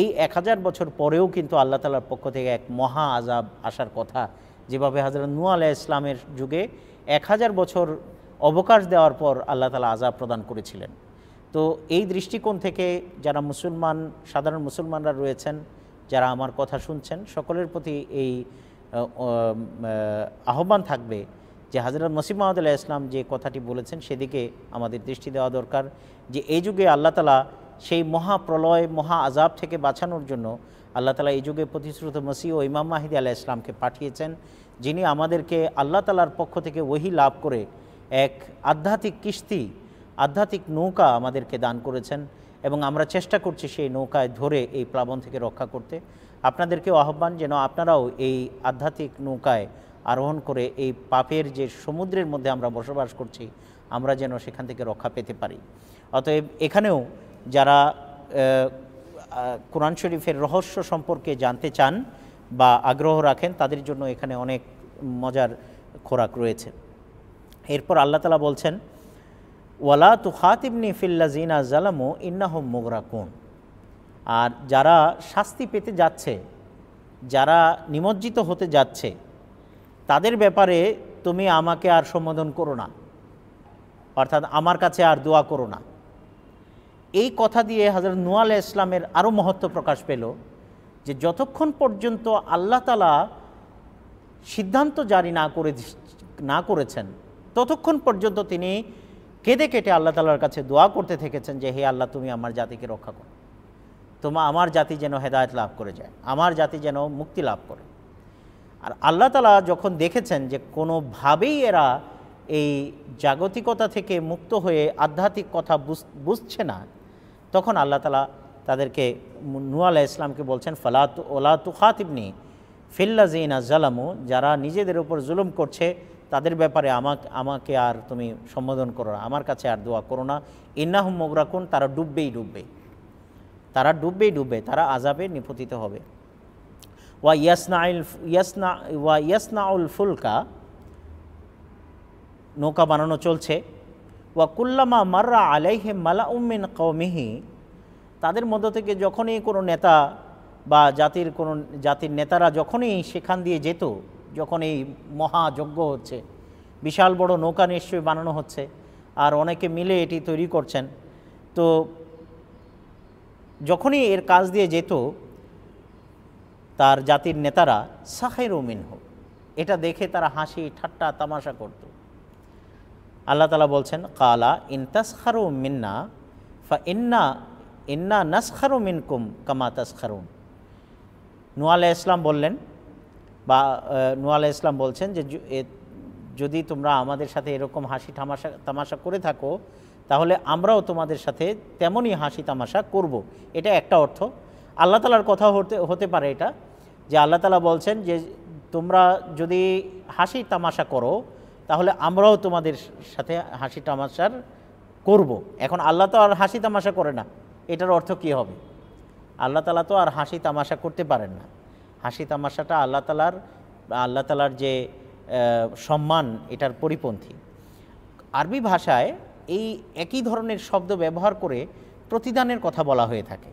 S2: এই এক হাজার বছর পরেও কিন্তু আল্লাহ তালার পক্ষ থেকে এক মহা আজাব আসার কথা যেভাবে হাজরত নু আলাহ ইসলামের যুগে এক হাজার বছর অবকাশ দেওয়ার পর আল্লাহ তালা আজাব প্রদান করেছিলেন তো এই দৃষ্টিকোণ থেকে যারা মুসলমান সাধারণ মুসলমানরা রয়েছেন যারা আমার কথা শুনছেন সকলের প্রতি এই আহ্বান থাকবে যে হাজরত মসিম মাহমুদুল্লাহ ইসলাম যে কথাটি বলেছেন সেদিকে আমাদের দৃষ্টি দেওয়া দরকার যে এই যুগে আল্লাহ তালা সেই মহাপ্রলয় মহা আজাব থেকে বাঁচানোর জন্য আল্লাহ তালা এই যুগে প্রতিশ্রুত মসি ও ইমাম মাহিদি আল্লাহ ইসলামকে পাঠিয়েছেন যিনি আমাদেরকে আল্লাহ তালার পক্ষ থেকে ওহি লাভ করে এক আধ্যাত্মিক কিস্তি আধ্যাত্মিক নৌকা আমাদেরকে দান করেছেন এবং আমরা চেষ্টা করছি সেই নৌকায় ধরে এই প্লাবন থেকে রক্ষা করতে আপনাদেরকেও আহ্বান যেন আপনারাও এই আধ্যাত্মিক নৌকায় আরোহণ করে এই পাপের যে সমুদ্রের মধ্যে আমরা বসবাস করছি আমরা যেন সেখান থেকে রক্ষা পেতে পারি অতএব এখানেও যারা কোরআন শরীফের রহস্য সম্পর্কে জানতে চান বা আগ্রহ রাখেন তাদের জন্য এখানে অনেক মজার খোরাক রয়েছে এরপর আল্লাহ তালা বলছেন ওয়ালা তু খাতিবনি ফিল্লা জিনা জালামু ইন্নাহম মোগরাকুন আর যারা শাস্তি পেতে যাচ্ছে যারা নিমজ্জিত হতে যাচ্ছে তাদের ব্যাপারে তুমি আমাকে আর সম্বোধন করো না অর্থাৎ আমার কাছে আর দোয়া করো না এই কথা দিয়ে হাজার নুয়াল ইসলামের আরও মহত্ব প্রকাশ পেল যে যতক্ষণ পর্যন্ত আল্লাহ আল্লাহতালা সিদ্ধান্ত জারি না করে না করেছেন ততক্ষণ পর্যন্ত তিনি কেঁদে কেটে আল্লাহ তালার কাছে দোয়া করতে থেকেছেন যে হে আল্লাহ তুমি আমার জাতিকে রক্ষা করো তোমা আমার জাতি যেন হেদায়ত লাভ করে যায় আমার জাতি যেন মুক্তি লাভ করে আর আল্লাহ তালা যখন দেখেছেন যে কোনোভাবেই এরা এই জাগতিকতা থেকে মুক্ত হয়ে আধ্যাত্মিক কথা বুঝছে না তখন আল্লাহ তালা তাদেরকে নুয়াল্লা ইসলামকে বলছেন ফালাত ওলা তুখাতিবনি জিনা জালামু যারা নিজেদের উপর জুলুম করছে তাদের ব্যাপারে আমাকে আমাকে আর তুমি সম্বোধন করো না আমার কাছে আর দোয়া করো না ইন্নাহম মোগরাকুন তারা ডুববেই ডুববে তারা ডুববেই ডুববে তারা আজাবে নিপতিত হবে ওয়া ইয়াসনাউল ইয়াসনা ওয়া ইয়াসনাউল ফুলকা নৌকা বানানো চলছে ওয়া কুল্লামা মার্রা আলাইহে মালা উম্মিন কৌমিহি তাদের মধ্য থেকে যখনই কোনো নেতা বা জাতির কোনো জাতির নেতারা যখনই সেখান দিয়ে যেত যখন এই মহাযজ্ঞ হচ্ছে বিশাল বড় নৌকা নিশ্চয়ই বানানো হচ্ছে আর অনেকে মিলে এটি তৈরি করছেন তো যখনই এর কাজ দিয়ে যেত তার জাতির নেতারা সাহেরু মিনহ এটা দেখে তারা হাসি ঠাট্টা তামাশা করত আল্লাহ তালা বলছেন কালা ইনতাসখারু মিন্না ফা ইন্না ইন্না নাসখারু মিনকুম কামা তাসখারুন নুয়াল্লাহ ইসলাম বললেন বা নোয়াল ইসলাম বলছেন যে যদি তোমরা আমাদের সাথে এরকম হাসি ঠামাশা তামাশা করে থাকো তাহলে আমরাও তোমাদের সাথে তেমনই হাসি তামাশা করব। এটা একটা অর্থ আল্লাহ তালার কথা হতে হতে পারে এটা যে আল্লাহ তালা বলছেন যে তোমরা যদি হাসি তামাশা করো তাহলে আমরাও তোমাদের সাথে হাসি তামাশার করব। এখন আল্লাহ তো আর হাসি তামাশা করে না এটার অর্থ কি হবে আল্লাহ তালা তো আর হাসি তামাশা করতে পারেন না হাসি তামাশাটা আল্লাহ তালার আল্লাহ তালার যে সম্মান এটার পরিপন্থী আরবি ভাষায় এই একই ধরনের শব্দ ব্যবহার করে প্রতিদানের কথা বলা হয়ে থাকে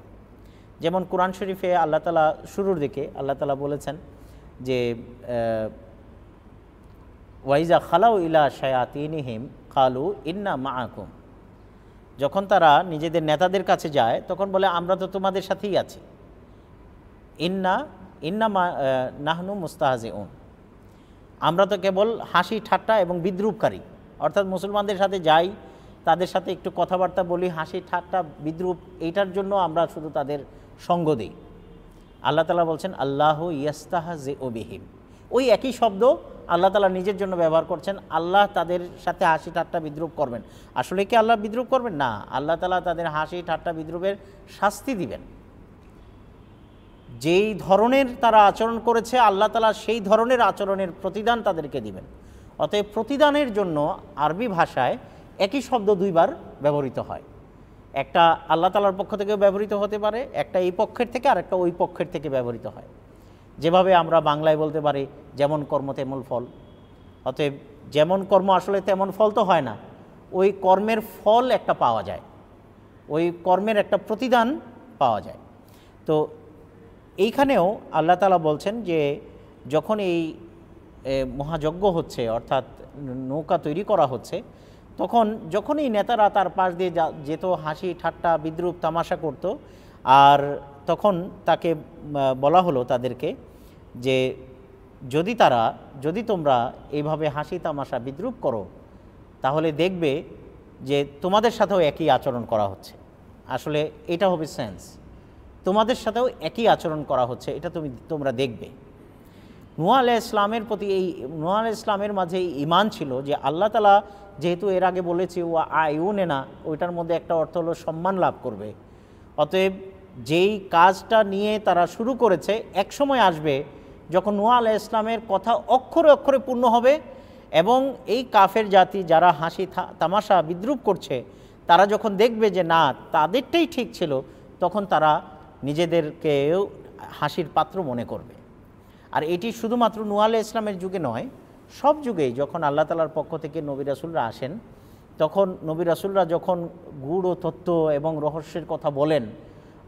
S2: যেমন কোরআন শরীফে আল্লাহ তালা শুরুর দিকে আল্লাহ তালা বলেছেন যে ওয়াইজা খালাউ ইলা শায়াতিনহিম খালু ইন্না মা আকুম যখন তারা নিজেদের নেতাদের কাছে যায় তখন বলে আমরা তো তোমাদের সাথেই আছি ইন্না ইন্নামা নাহনু মুস্তাহাজে উন আমরা তো কেবল হাসি ঠাট্টা এবং বিদ্রুপকারী অর্থাৎ মুসলমানদের সাথে যাই তাদের সাথে একটু কথাবার্তা বলি হাসি ঠাট্টা বিদ্রুপ এইটার জন্য আমরা শুধু তাদের সঙ্গ দিই আল্লাহ তালা বলছেন আল্লাহ ইয়াস্তাহা জে ওবিহীন ওই একই শব্দ আল্লাহ তালা নিজের জন্য ব্যবহার করছেন আল্লাহ তাদের সাথে হাসি ঠাট্টা বিদ্রুপ করবেন আসলে কি আল্লাহ বিদ্রুপ করবেন না আল্লাহ তালা তাদের হাসি ঠাট্টা বিদ্রুপের শাস্তি দিবেন যেই ধরনের তারা আচরণ করেছে আল্লাহ তালা সেই ধরনের আচরণের প্রতিদান তাদেরকে দিবেন অতএব প্রতিদানের জন্য আরবি ভাষায় একই শব্দ দুইবার ব্যবহৃত হয় একটা আল্লাহ তালার পক্ষ থেকে ব্যবহৃত হতে পারে একটা এই পক্ষের থেকে আর একটা ওই পক্ষের থেকে ব্যবহৃত হয় যেভাবে আমরা বাংলায় বলতে পারি যেমন কর্ম তেমন ফল অতএব যেমন কর্ম আসলে তেমন ফল তো হয় না ওই কর্মের ফল একটা পাওয়া যায় ওই কর্মের একটা প্রতিদান পাওয়া যায় তো এইখানেও আল্লাহ তালা বলছেন যে যখন এই মহাযজ্ঞ হচ্ছে অর্থাৎ নৌকা তৈরি করা হচ্ছে তখন যখনই নেতারা তার পাশ দিয়ে যেত হাসি ঠাট্টা বিদ্রুপ তামাশা করত আর তখন তাকে বলা হলো তাদেরকে যে যদি তারা যদি তোমরা এইভাবে হাসি তামাশা বিদ্রুপ করো তাহলে দেখবে যে তোমাদের সাথেও একই আচরণ করা হচ্ছে আসলে এটা হবে সেন্স তোমাদের সাথেও একই আচরণ করা হচ্ছে এটা তুমি তোমরা দেখবে নুয়া আলাহ ইসলামের প্রতি এই নুয়া আলাহ ইসলামের মাঝে এই ইমান ছিল যে আল্লাহ তালা যেহেতু এর আগে বলেছে ও আয়ুনে না ওইটার মধ্যে একটা অর্থ হলো সম্মান লাভ করবে অতএব যেই কাজটা নিয়ে তারা শুরু করেছে এক সময় আসবে যখন নুয়া আলাহ ইসলামের কথা অক্ষরে অক্ষরে পূর্ণ হবে এবং এই কাফের জাতি যারা হাসি তামাশা বিদ্রুপ করছে তারা যখন দেখবে যে না তাদেরটাই ঠিক ছিল তখন তারা নিজেদেরকেও হাসির পাত্র মনে করবে আর এটি শুধুমাত্র নুয়ালে ইসলামের যুগে নয় সব যুগেই যখন আল্লাহ তালার পক্ষ থেকে নবী রাসুলরা আসেন তখন নবী রাসুলরা যখন গুড় ও তত্ত্ব এবং রহস্যের কথা বলেন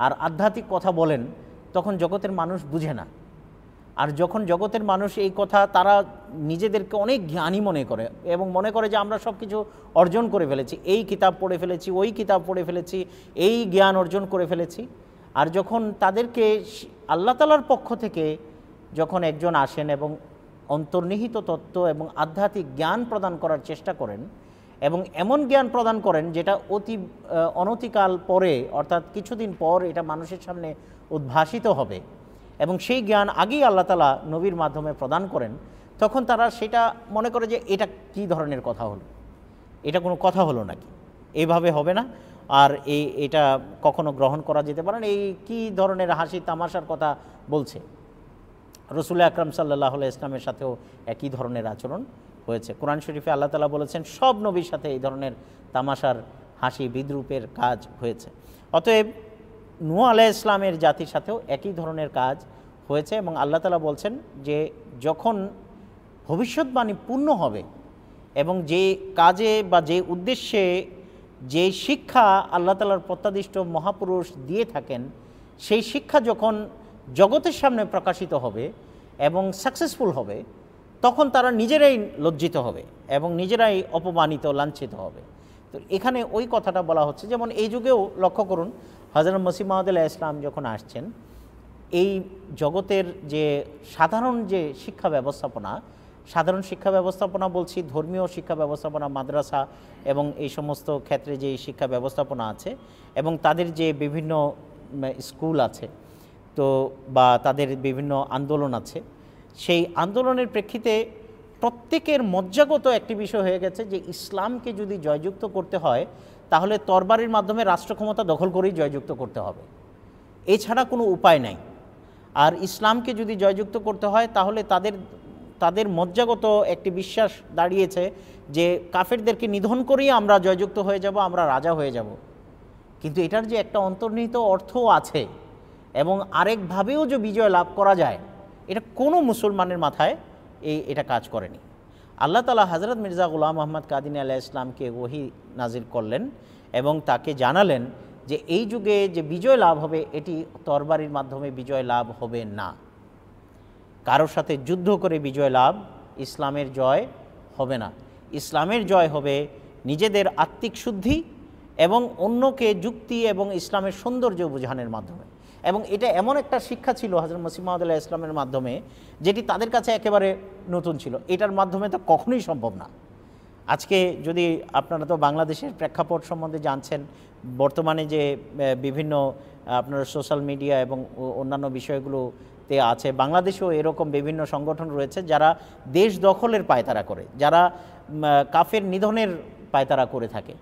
S2: আর আধ্যাত্মিক কথা বলেন তখন জগতের মানুষ বুঝে না আর যখন জগতের মানুষ এই কথা তারা নিজেদেরকে অনেক জ্ঞানী মনে করে এবং মনে করে যে আমরা সব কিছু অর্জন করে ফেলেছি এই কিতাব পড়ে ফেলেছি ওই কিতাব পড়ে ফেলেছি এই জ্ঞান অর্জন করে ফেলেছি আর যখন তাদেরকে আল্লাহ তালার পক্ষ থেকে যখন একজন আসেন এবং অন্তর্নিহিত তত্ত্ব এবং আধ্যাত্মিক জ্ঞান প্রদান করার চেষ্টা করেন এবং এমন জ্ঞান প্রদান করেন যেটা অতি অনতিকাল পরে অর্থাৎ কিছুদিন পর এটা মানুষের সামনে উদ্ভাসিত হবে এবং সেই জ্ঞান আগেই আল্লাহ তালা নবীর মাধ্যমে প্রদান করেন তখন তারা সেটা মনে করে যে এটা কি ধরনের কথা হলো এটা কোনো কথা হলো নাকি এইভাবে হবে না আর এই এটা কখনো গ্রহণ করা যেতে পারে না এই কি ধরনের হাসি তামাশার কথা বলছে রসুল আকরাম সাল্লাহ ইসলামের সাথেও একই ধরনের আচরণ হয়েছে কোরআন শরীফে আল্লাহ তালা বলেছেন সব নবীর সাথে এই ধরনের তামাশার হাসি বিদ্রুপের কাজ হয়েছে অতএব নুয়া আলাহ ইসলামের জাতির সাথেও একই ধরনের কাজ হয়েছে এবং আল্লাহ তালা বলছেন যে যখন ভবিষ্যৎবাণী পূর্ণ হবে এবং যে কাজে বা যে উদ্দেশ্যে যে শিক্ষা আল্লাহ তালার প্রত্যাদিষ্ট মহাপুরুষ দিয়ে থাকেন সেই শিক্ষা যখন জগতের সামনে প্রকাশিত হবে এবং সাকসেসফুল হবে তখন তারা নিজেরাই লজ্জিত হবে এবং নিজেরাই অপমানিত লাঞ্ছিত হবে তো এখানে ওই কথাটা বলা হচ্ছে যেমন এই যুগেও লক্ষ্য করুন হজরত মসিম ইসলাম যখন আসছেন এই জগতের যে সাধারণ যে শিক্ষা ব্যবস্থাপনা সাধারণ শিক্ষা ব্যবস্থাপনা বলছি ধর্মীয় শিক্ষা ব্যবস্থাপনা মাদ্রাসা এবং এই সমস্ত ক্ষেত্রে যে শিক্ষা ব্যবস্থাপনা আছে এবং তাদের যে বিভিন্ন স্কুল আছে তো বা তাদের বিভিন্ন আন্দোলন আছে সেই আন্দোলনের প্রেক্ষিতে প্রত্যেকের মজ্জাগত একটি বিষয় হয়ে গেছে যে ইসলামকে যদি জয়যুক্ত করতে হয় তাহলে তরবারির মাধ্যমে রাষ্ট্র ক্ষমতা দখল করেই জয়যুক্ত করতে হবে এছাড়া কোনো উপায় নাই আর ইসলামকে যদি জয়যুক্ত করতে হয় তাহলে তাদের তাদের মজ্জাগত একটি বিশ্বাস দাঁড়িয়েছে যে কাফেরদেরকে নিধন করেই আমরা জয়যুক্ত হয়ে যাব আমরা রাজা হয়ে যাব কিন্তু এটার যে একটা অন্তর্নিহিত অর্থও আছে এবং আরেকভাবেও যে বিজয় লাভ করা যায় এটা কোনো মুসলমানের মাথায় এই এটা কাজ করেনি আল্লাহ তালা হজরত মির্জা গুলাম আহমদ কাদিন আলাহ ইসলামকে ওহি নাজির করলেন এবং তাকে জানালেন যে এই যুগে যে বিজয় লাভ হবে এটি তরবারির মাধ্যমে বিজয় লাভ হবে না কারোর সাথে যুদ্ধ করে বিজয় লাভ ইসলামের জয় হবে না ইসলামের জয় হবে নিজেদের আত্মিক শুদ্ধি এবং অন্যকে যুক্তি এবং ইসলামের সৌন্দর্য বোঝানোর মাধ্যমে এবং এটা এমন একটা শিক্ষা ছিল হাজর মসিমাহদুল্লাহ ইসলামের মাধ্যমে যেটি তাদের কাছে একেবারে নতুন ছিল এটার মাধ্যমে তো কখনোই সম্ভব না আজকে যদি আপনারা তো বাংলাদেশের প্রেক্ষাপট সম্বন্ধে জানছেন বর্তমানে যে বিভিন্ন আপনার সোশ্যাল মিডিয়া এবং অন্যান্য বিষয়গুলো তে আছে বাংলাদেশেও এরকম বিভিন্ন সংগঠন রয়েছে যারা দেশ দখলের পায়তারা করে যারা কাফের নিধনের পায়তারা করে থাকে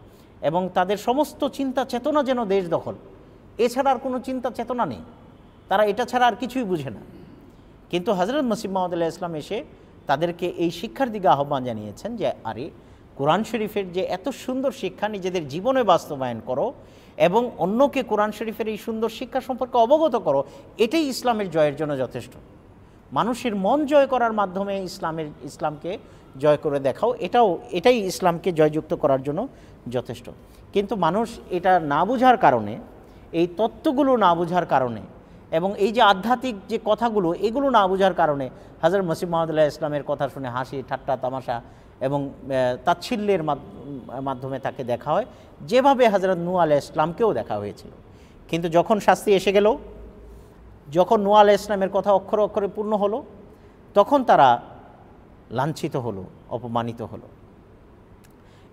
S2: এবং তাদের সমস্ত চিন্তা চেতনা যেন দেশ দখল এছাড়া আর কোনো চিন্তা চেতনা নেই তারা এটা ছাড়া আর কিছুই বুঝে না কিন্তু হজরত মসিম মাহমুদুল্লাহ ইসলাম এসে তাদেরকে এই শিক্ষার দিকে আহ্বান জানিয়েছেন যে আরে কোরআন শরীফের যে এত সুন্দর শিক্ষা নিজেদের জীবনে বাস্তবায়ন করো এবং অন্যকে কোরআন শরীফের এই সুন্দর শিক্ষা সম্পর্কে অবগত করো এটাই ইসলামের জয়ের জন্য যথেষ্ট মানুষের মন জয় করার মাধ্যমে ইসলামের ইসলামকে জয় করে দেখাও এটাও এটাই ইসলামকে জয়যুক্ত করার জন্য যথেষ্ট কিন্তু মানুষ এটা না বুঝার কারণে এই তত্ত্বগুলো না বুঝার কারণে এবং এই যে আধ্যাত্মিক যে কথাগুলো এগুলো না বুঝার কারণে হাজার মসিম মাহমুদুল্লাহ ইসলামের কথা শুনে হাসি ঠাট্টা তামাশা এবং তাচ্ছিল্যের মাধ্যমে তাকে দেখা হয় যেভাবে হজরত নু আলাহ ইসলামকেও দেখা হয়েছিল কিন্তু যখন শাস্তি এসে গেল যখন নু আলাহ ইসলামের কথা অক্ষরে অক্ষরে পূর্ণ হলো তখন তারা লাঞ্ছিত হলো অপমানিত হলো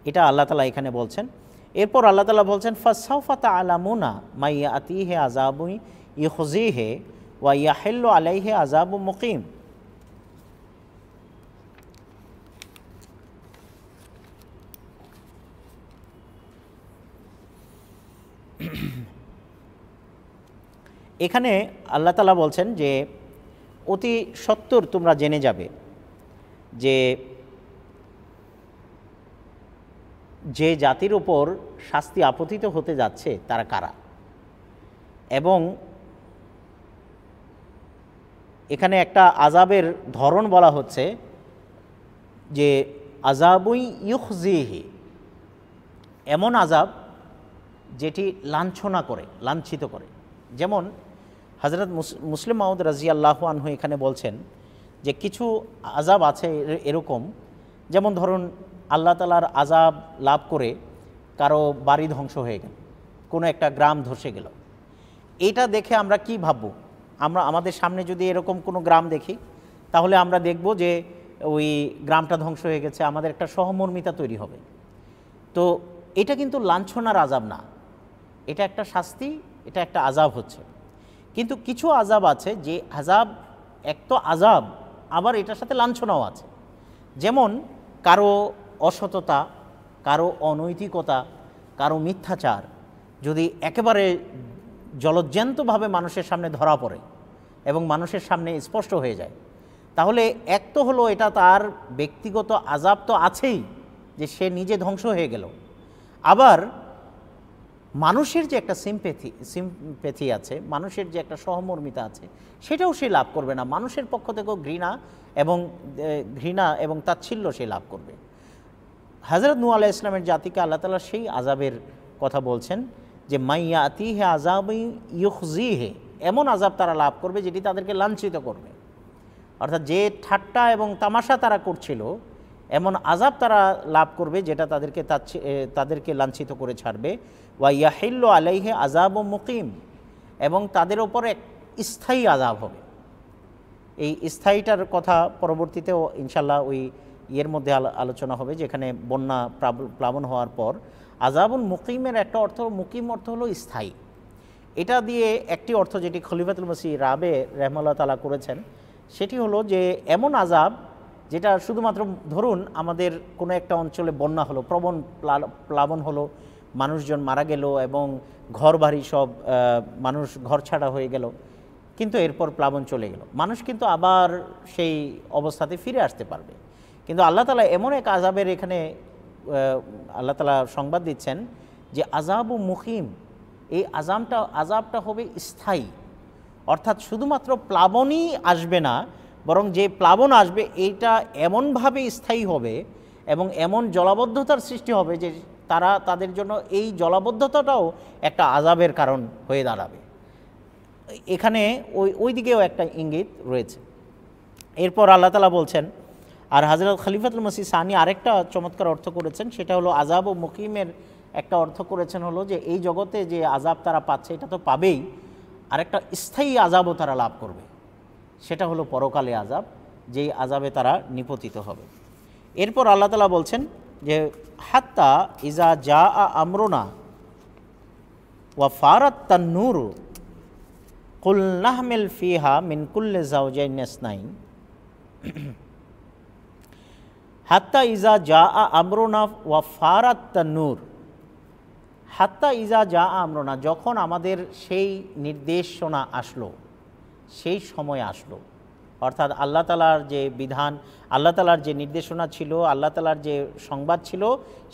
S2: এটা আল্লাহ তালা এখানে বলছেন এরপর আল্লাহ তালা বলছেন ফসাউফাতা আলামুনা মাইয়া আতি হে আজাবুই ইহজি হে ওয়া ইয়াহেল্লো হে আজাবু মুকিম এখানে আল্লাহ তালা বলছেন যে অতি সত্তর তোমরা জেনে যাবে যে যে জাতির ওপর শাস্তি আপতিত হতে যাচ্ছে তারা কারা এবং এখানে একটা আজাবের ধরন বলা হচ্ছে যে আজাবুই ইউহজিহি এমন আজাব যেটি লাঞ্ছনা করে লাঞ্ছিত করে যেমন হজরত মুসলিম মাহমুদ রাজি আল্লাহ আনহু এখানে বলছেন যে কিছু আজাব আছে এরকম যেমন ধরুন আল্লাহ তালার আজাব লাভ করে কারো বাড়ি ধ্বংস হয়ে গেল কোনো একটা গ্রাম ধসে গেল এটা দেখে আমরা কি ভাবব আমরা আমাদের সামনে যদি এরকম কোনো গ্রাম দেখি তাহলে আমরা দেখব যে ওই গ্রামটা ধ্বংস হয়ে গেছে আমাদের একটা সহমর্মিতা তৈরি হবে তো এটা কিন্তু লাঞ্ছনার আজাব না এটা একটা শাস্তি এটা একটা আজাব হচ্ছে কিন্তু কিছু আজাব আছে যে আজাব এক তো আজাব আবার এটার সাথে লাঞ্ছনাও আছে যেমন কারো অসততা কারো অনৈতিকতা কারো মিথ্যাচার যদি একেবারে জলজ্যান্তভাবে মানুষের সামনে ধরা পড়ে এবং মানুষের সামনে স্পষ্ট হয়ে যায় তাহলে এক তো হলো এটা তার ব্যক্তিগত আজাব তো আছেই যে সে নিজে ধ্বংস হয়ে গেল আবার মানুষের যে একটা সিম্পেথি সিম্পেথি আছে মানুষের যে একটা সহমর্মিতা আছে সেটাও সে লাভ করবে না মানুষের পক্ষ থেকেও ঘৃণা এবং ঘৃণা এবং তাচ্ছিল্য সে লাভ করবে হজরত নু আলাহ ইসলামের জাতিকে আল্লাহ তালা সেই আজাবের কথা বলছেন যে মাইয়া আতি হে আজাব ইউজি হে এমন আজাব তারা লাভ করবে যেটি তাদেরকে লাঞ্ছিত করবে অর্থাৎ যে ঠাট্টা এবং তামাশা তারা করছিল এমন আজাব তারা লাভ করবে যেটা তাদেরকে তাদেরকে লাঞ্ছিত করে ছাড়বে ওয়া ইয়াহিল্ল আলাইহে আজাব ও মুকিম এবং তাদের ওপর এক স্থায়ী আজাব হবে এই স্থায়ীটার কথা পরবর্তীতেও ইনশাল্লাহ ওই ইয়ের মধ্যে আলোচনা হবে যেখানে বন্যা প্লাবন হওয়ার পর আজাবুল মুকিমের একটা অর্থ মুকিম অর্থ হলো স্থায়ী এটা দিয়ে একটি অর্থ যেটি খলিফাতুল মসি রাবে রহমাল্লা তালা করেছেন সেটি হলো যে এমন আজাব যেটা শুধুমাত্র ধরুন আমাদের কোনো একটা অঞ্চলে বন্যা হলো প্রবণ প্লাবন হলো মানুষজন মারা গেল এবং ঘর বাড়ি সব মানুষ ঘর ছাড়া হয়ে গেল কিন্তু এরপর প্লাবন চলে গেল মানুষ কিন্তু আবার সেই অবস্থাতে ফিরে আসতে পারবে কিন্তু আল্লাহ তালা এমন এক আজাবের এখানে আল্লাহ তালা সংবাদ দিচ্ছেন যে আজাব ও মুখিম এই আজামটা আজাবটা হবে স্থায়ী অর্থাৎ শুধুমাত্র প্লাবনই আসবে না বরং যে প্লাবন আসবে এইটা এমনভাবে স্থায়ী হবে এবং এমন জলাবদ্ধতার সৃষ্টি হবে যে তারা তাদের জন্য এই জলাবদ্ধতাটাও একটা আজাবের কারণ হয়ে দাঁড়াবে এখানে ওই ওই দিকেও একটা ইঙ্গিত রয়েছে এরপর আল্লাহ তালা বলছেন আর হাজরত খালিফাতুল মসি সানি আরেকটা চমৎকার অর্থ করেছেন সেটা হলো আজাব ও মুকিমের একটা অর্থ করেছেন হলো যে এই জগতে যে আজাব তারা পাচ্ছে এটা তো পাবেই আরেকটা স্থায়ী আজাবও তারা লাভ করবে সেটা হলো পরকালে আজাব যেই আজাবে তারা নিপতিত হবে এরপর আল্লাহ তালা বলছেন যে হাত্তা ইজা যা আ আমরোনা ওয়া ফারাত তান্নুর নাহমেল ফিহা মিনকুল্লে জাউজাইনাসনাইন হাত্তা ইজা যা আ আমরোনা ওয়া ফারাত তান্নুর হাত্তা ইজা যা আমরোনা যখন আমাদের সেই নির্দেশনা আসলো সেই সময় আসলো অর্থাৎ আল্লাহ তালার যে বিধান আল্লাহ তালার যে নির্দেশনা ছিল আল্লাহ তালার যে সংবাদ ছিল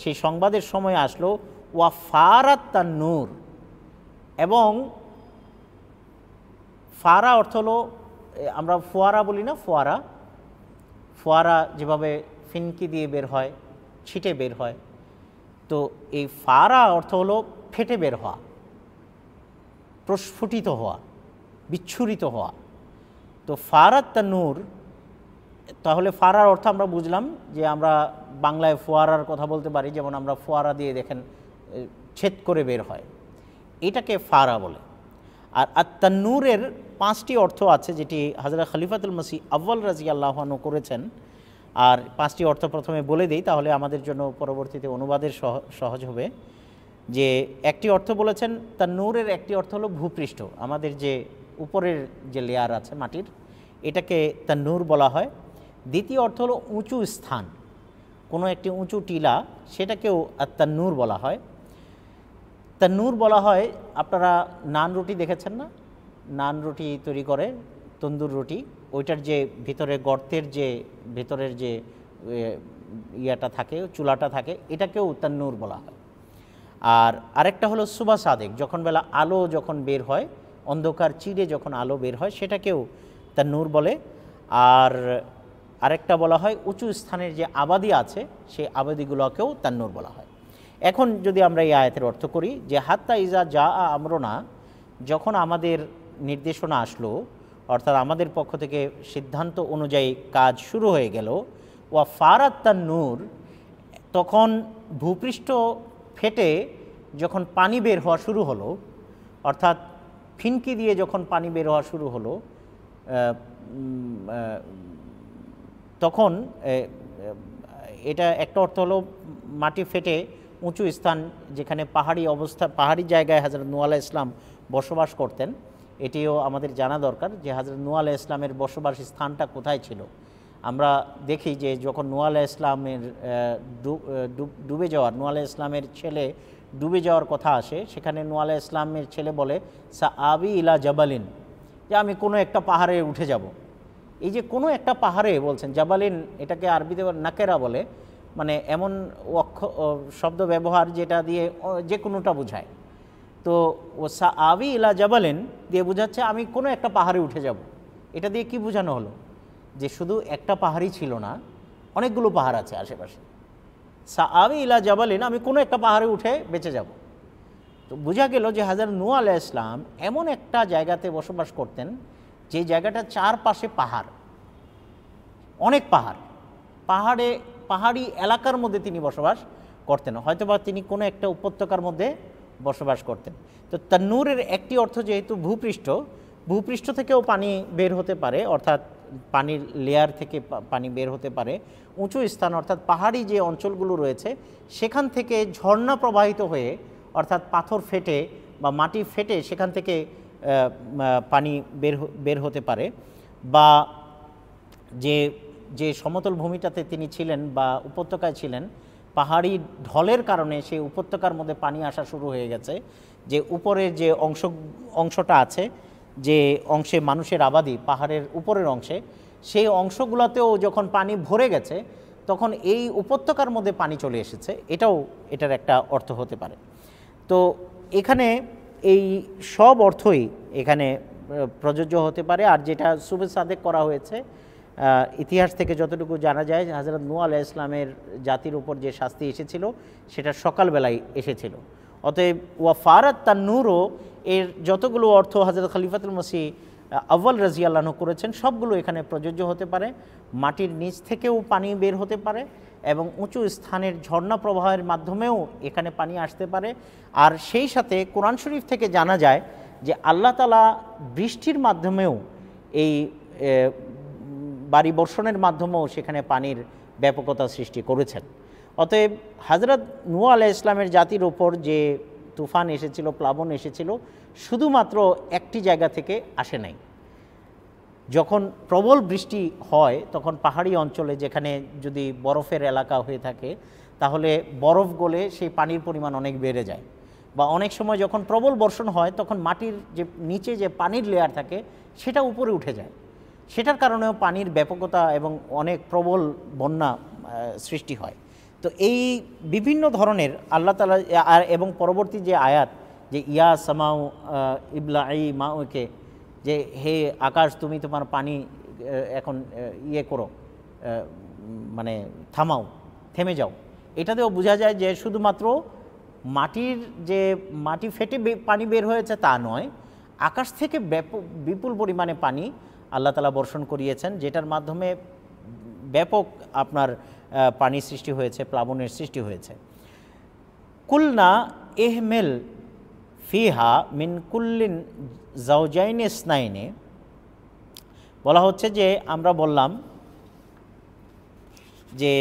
S2: সেই সংবাদের সময় আসলো ওয়া ফারাত তার নূর এবং ফারা অর্থ হলো আমরা ফোয়ারা বলি না ফোয়ারা ফোয়ারা যেভাবে ফিনকি দিয়ে বের হয় ছিটে বের হয় তো এই ফারা অর্থ হলো ফেটে বের হওয়া প্রস্ফুটিত হওয়া বিচ্ছুরিত হওয়া তো ফারাত নূর তাহলে ফারার অর্থ আমরা বুঝলাম যে আমরা বাংলায় ফোয়ারার কথা বলতে পারি যেমন আমরা ফোয়ারা দিয়ে দেখেন ছেদ করে বের হয় এটাকে ফারা বলে আর আত্মানুরের পাঁচটি অর্থ আছে যেটি হাজরা খলিফাতুল মাসি আব্বাল রাজি আল্লাহন করেছেন আর পাঁচটি অর্থ প্রথমে বলে দিই তাহলে আমাদের জন্য পরবর্তীতে অনুবাদের সহজ হবে যে একটি অর্থ বলেছেন তার নূরের একটি অর্থ হলো ভূপৃষ্ঠ আমাদের যে উপরের যে লেয়ার আছে মাটির এটাকে তন্নুর বলা হয় দ্বিতীয় অর্থ হলো উঁচু স্থান কোনো একটি উঁচু টিলা সেটাকেও তন্নুর বলা হয় তন্নুর বলা হয় আপনারা নান রুটি দেখেছেন না নান রুটি তৈরি করে তন্দুর রুটি ওইটার যে ভিতরে গর্তের যে ভেতরের যে ইয়াটা থাকে চুলাটা থাকে এটাকেও তান্নুর বলা হয় আর আরেকটা হলো সুবা সাদেক যখন বেলা আলো যখন বের হয় অন্ধকার চিড়ে যখন আলো বের হয় সেটাকেও তার নূর বলে আর আরেকটা বলা হয় উঁচু স্থানের যে আবাদি আছে সেই আবাদিগুলোকেও তার নূর বলা হয় এখন যদি আমরা এই আয়াতের অর্থ করি যে হাত্তা ইজা যা আমরনা যখন আমাদের নির্দেশনা আসলো অর্থাৎ আমাদের পক্ষ থেকে সিদ্ধান্ত অনুযায়ী কাজ শুরু হয়ে গেল ওয়া তার নূর তখন ভূপৃষ্ঠ ফেটে যখন পানি বের হওয়া শুরু হলো অর্থাৎ ফিনকি দিয়ে যখন পানি বের হওয়া শুরু হলো তখন এটা একটা অর্থ হলো মাটি ফেটে উঁচু স্থান যেখানে পাহাড়ি অবস্থা পাহাড়ি জায়গায় হাজরত নুয়ালা ইসলাম বসবাস করতেন এটিও আমাদের জানা দরকার যে হাজরত নুয়ালা ইসলামের বসবাস স্থানটা কোথায় ছিল আমরা দেখি যে যখন নুয়ালা ইসলামের ডুবে যাওয়া নুয়ালা ইসলামের ছেলে ডুবে যাওয়ার কথা আসে সেখানে নোয়ালা ইসলামের ছেলে বলে সা আবি ইলা জাবালিন যে আমি কোনো একটা পাহাড়ে উঠে যাব। এই যে কোনো একটা পাহাড়ে বলছেন জাবালিন এটাকে আরবিতে নাকেরা বলে মানে এমন অক্ষ শব্দ ব্যবহার যেটা দিয়ে যে কোনোটা বোঝায় তো ও সা আবি ইলা জাবালিন দিয়ে বোঝাচ্ছে আমি কোনো একটা পাহাড়ে উঠে যাব। এটা দিয়ে কি বোঝানো হলো যে শুধু একটা পাহাড়ই ছিল না অনেকগুলো পাহাড় আছে আশেপাশে সা ইলা জাবালিন আমি কোনো একটা পাহাড়ে উঠে বেঁচে যাব তো বোঝা গেল যে হাজার নু আলাহ ইসলাম এমন একটা জায়গাতে বসবাস করতেন যে জায়গাটা চারপাশে পাহাড় অনেক পাহাড় পাহাড়ে পাহাড়ি এলাকার মধ্যে তিনি বসবাস করতেন হয়তোবা তিনি কোনো একটা উপত্যকার মধ্যে বসবাস করতেন তো তান্নুরের একটি অর্থ যেহেতু ভূপৃষ্ঠ ভূপৃষ্ঠ থেকেও পানি বের হতে পারে অর্থাৎ পানির লেয়ার থেকে পানি বের হতে পারে উঁচু স্থান অর্থাৎ পাহাড়ি যে অঞ্চলগুলো রয়েছে সেখান থেকে ঝর্ণা প্রবাহিত হয়ে অর্থাৎ পাথর ফেটে বা মাটি ফেটে সেখান থেকে পানি বের বের হতে পারে বা যে যে সমতল ভূমিটাতে তিনি ছিলেন বা উপত্যকায় ছিলেন পাহাড়ি ঢলের কারণে সেই উপত্যকার মধ্যে পানি আসা শুরু হয়ে গেছে যে উপরের যে অংশ অংশটা আছে যে অংশে মানুষের আবাদি পাহাড়ের উপরের অংশে সেই অংশগুলোতেও যখন পানি ভরে গেছে তখন এই উপত্যকার মধ্যে পানি চলে এসেছে এটাও এটার একটা অর্থ হতে পারে তো এখানে এই সব অর্থই এখানে প্রযোজ্য হতে পারে আর যেটা সুবে সাদেক করা হয়েছে ইতিহাস থেকে যতটুকু জানা যায় হাজরত নু আলাহ ইসলামের জাতির উপর যে শাস্তি এসেছিল সেটা সকালবেলায় এসেছিল অতএব ওয়া ফারাত তান্নুরও এর যতগুলো অর্থ হজরত খলিফাতুল মসি আউ্বাল রাজি আল্লাহ করেছেন সবগুলো এখানে প্রযোজ্য হতে পারে মাটির নিচ থেকেও পানি বের হতে পারে এবং উঁচু স্থানের ঝর্ণা প্রবাহের মাধ্যমেও এখানে পানি আসতে পারে আর সেই সাথে কোরআন শরীফ থেকে জানা যায় যে আল্লাহ তালা বৃষ্টির মাধ্যমেও এই বাড়ি বর্ষণের মাধ্যমেও সেখানে পানির ব্যাপকতা সৃষ্টি করেছেন অতএব হাজরত নুয়া আলাহ ইসলামের জাতির ওপর যে তুফান এসেছিল প্লাবন এসেছিল শুধুমাত্র একটি জায়গা থেকে আসে নাই যখন প্রবল বৃষ্টি হয় তখন পাহাড়ি অঞ্চলে যেখানে যদি বরফের এলাকা হয়ে থাকে তাহলে বরফ গলে সেই পানির পরিমাণ অনেক বেড়ে যায় বা অনেক সময় যখন প্রবল বর্ষণ হয় তখন মাটির যে নিচে যে পানির লেয়ার থাকে সেটা উপরে উঠে যায় সেটার কারণেও পানির ব্যাপকতা এবং অনেক প্রবল বন্যা সৃষ্টি হয় তো এই বিভিন্ন ধরনের আল্লাহ তালা আর এবং পরবর্তী যে আয়াত যে ইয়া সামাউ ইবলা ই মাউকে যে হে আকাশ তুমি তোমার পানি এখন ইয়ে করো মানে থামাও থেমে যাও এটাতেও বোঝা যায় যে শুধুমাত্র মাটির যে মাটি ফেটে পানি বের হয়েছে তা নয় আকাশ থেকে বিপুল পরিমাণে পানি আল্লাহ তালা বর্ষণ করিয়েছেন যেটার মাধ্যমে ব্যাপক আপনার পানি সৃষ্টি হয়েছে প্লাবনের সৃষ্টি হয়েছে কুলনা এহমেল ফিহা মিনকুল্লিন জাউজাইনে স্নাইনে বলা হচ্ছে যে আমরা বললাম যে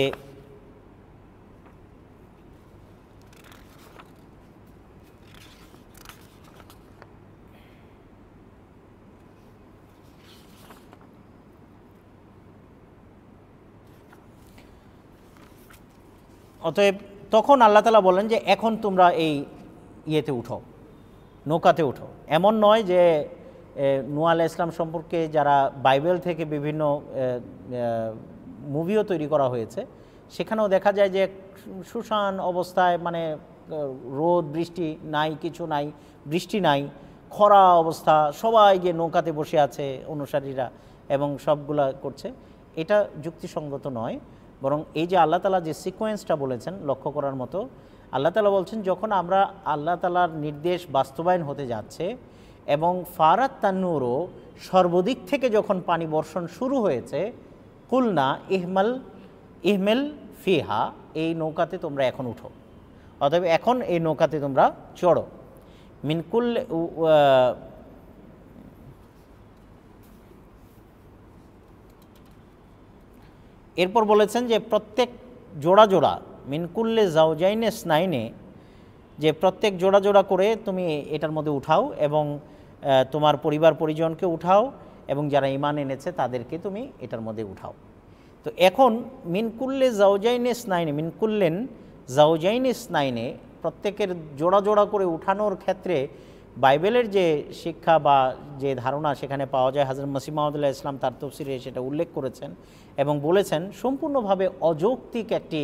S2: অতএব তখন আল্লাহ তালা বলেন যে এখন তোমরা এই ইয়েতে উঠো নৌকাতে উঠো এমন নয় যে নুয়া আলাহ ইসলাম সম্পর্কে যারা বাইবেল থেকে বিভিন্ন মুভিও তৈরি করা হয়েছে সেখানেও দেখা যায় যে সুশান অবস্থায় মানে রোদ বৃষ্টি নাই কিছু নাই বৃষ্টি নাই খরা অবস্থা সবাই গিয়ে নৌকাতে বসে আছে অনুসারীরা এবং সবগুলা করছে এটা যুক্তিসঙ্গত নয় বরং এই যে আল্লাহ তালা যে সিকোয়েন্সটা বলেছেন লক্ষ্য করার মতো আল্লাহ তালা বলছেন যখন আমরা আল্লাহ তালার নির্দেশ বাস্তবায়ন হতে যাচ্ছে এবং ফারাত তান্নুরও সর্বদিক থেকে যখন পানি বর্ষণ শুরু হয়েছে কুলনা ইহমাল ইহমেল ফিহা এই নৌকাতে তোমরা এখন উঠো অতএব এখন এই নৌকাতে তোমরা চড়ো মিনকুল এরপর বলেছেন যে প্রত্যেক জোড়া জোড়া মিনকুল্লে যাইনে স্নাইনে যে প্রত্যেক জোড়া জোড়া করে তুমি এটার মধ্যে উঠাও এবং তোমার পরিবার পরিজনকে উঠাও এবং যারা ইমান এনেছে তাদেরকে তুমি এটার মধ্যে উঠাও তো এখন মিনকুল্লে জাউজাইনে স্নাইনে মিনকুল্লেন জাউজাইনে স্নাইনে প্রত্যেকের জোড়া জোড়া করে উঠানোর ক্ষেত্রে বাইবেলের যে শিক্ষা বা যে ধারণা সেখানে পাওয়া যায় হাজর মসিম মাহমুদুল্লাহ ইসলাম তার তফসিরে সেটা উল্লেখ করেছেন এবং বলেছেন সম্পূর্ণভাবে অযৌক্তিক একটি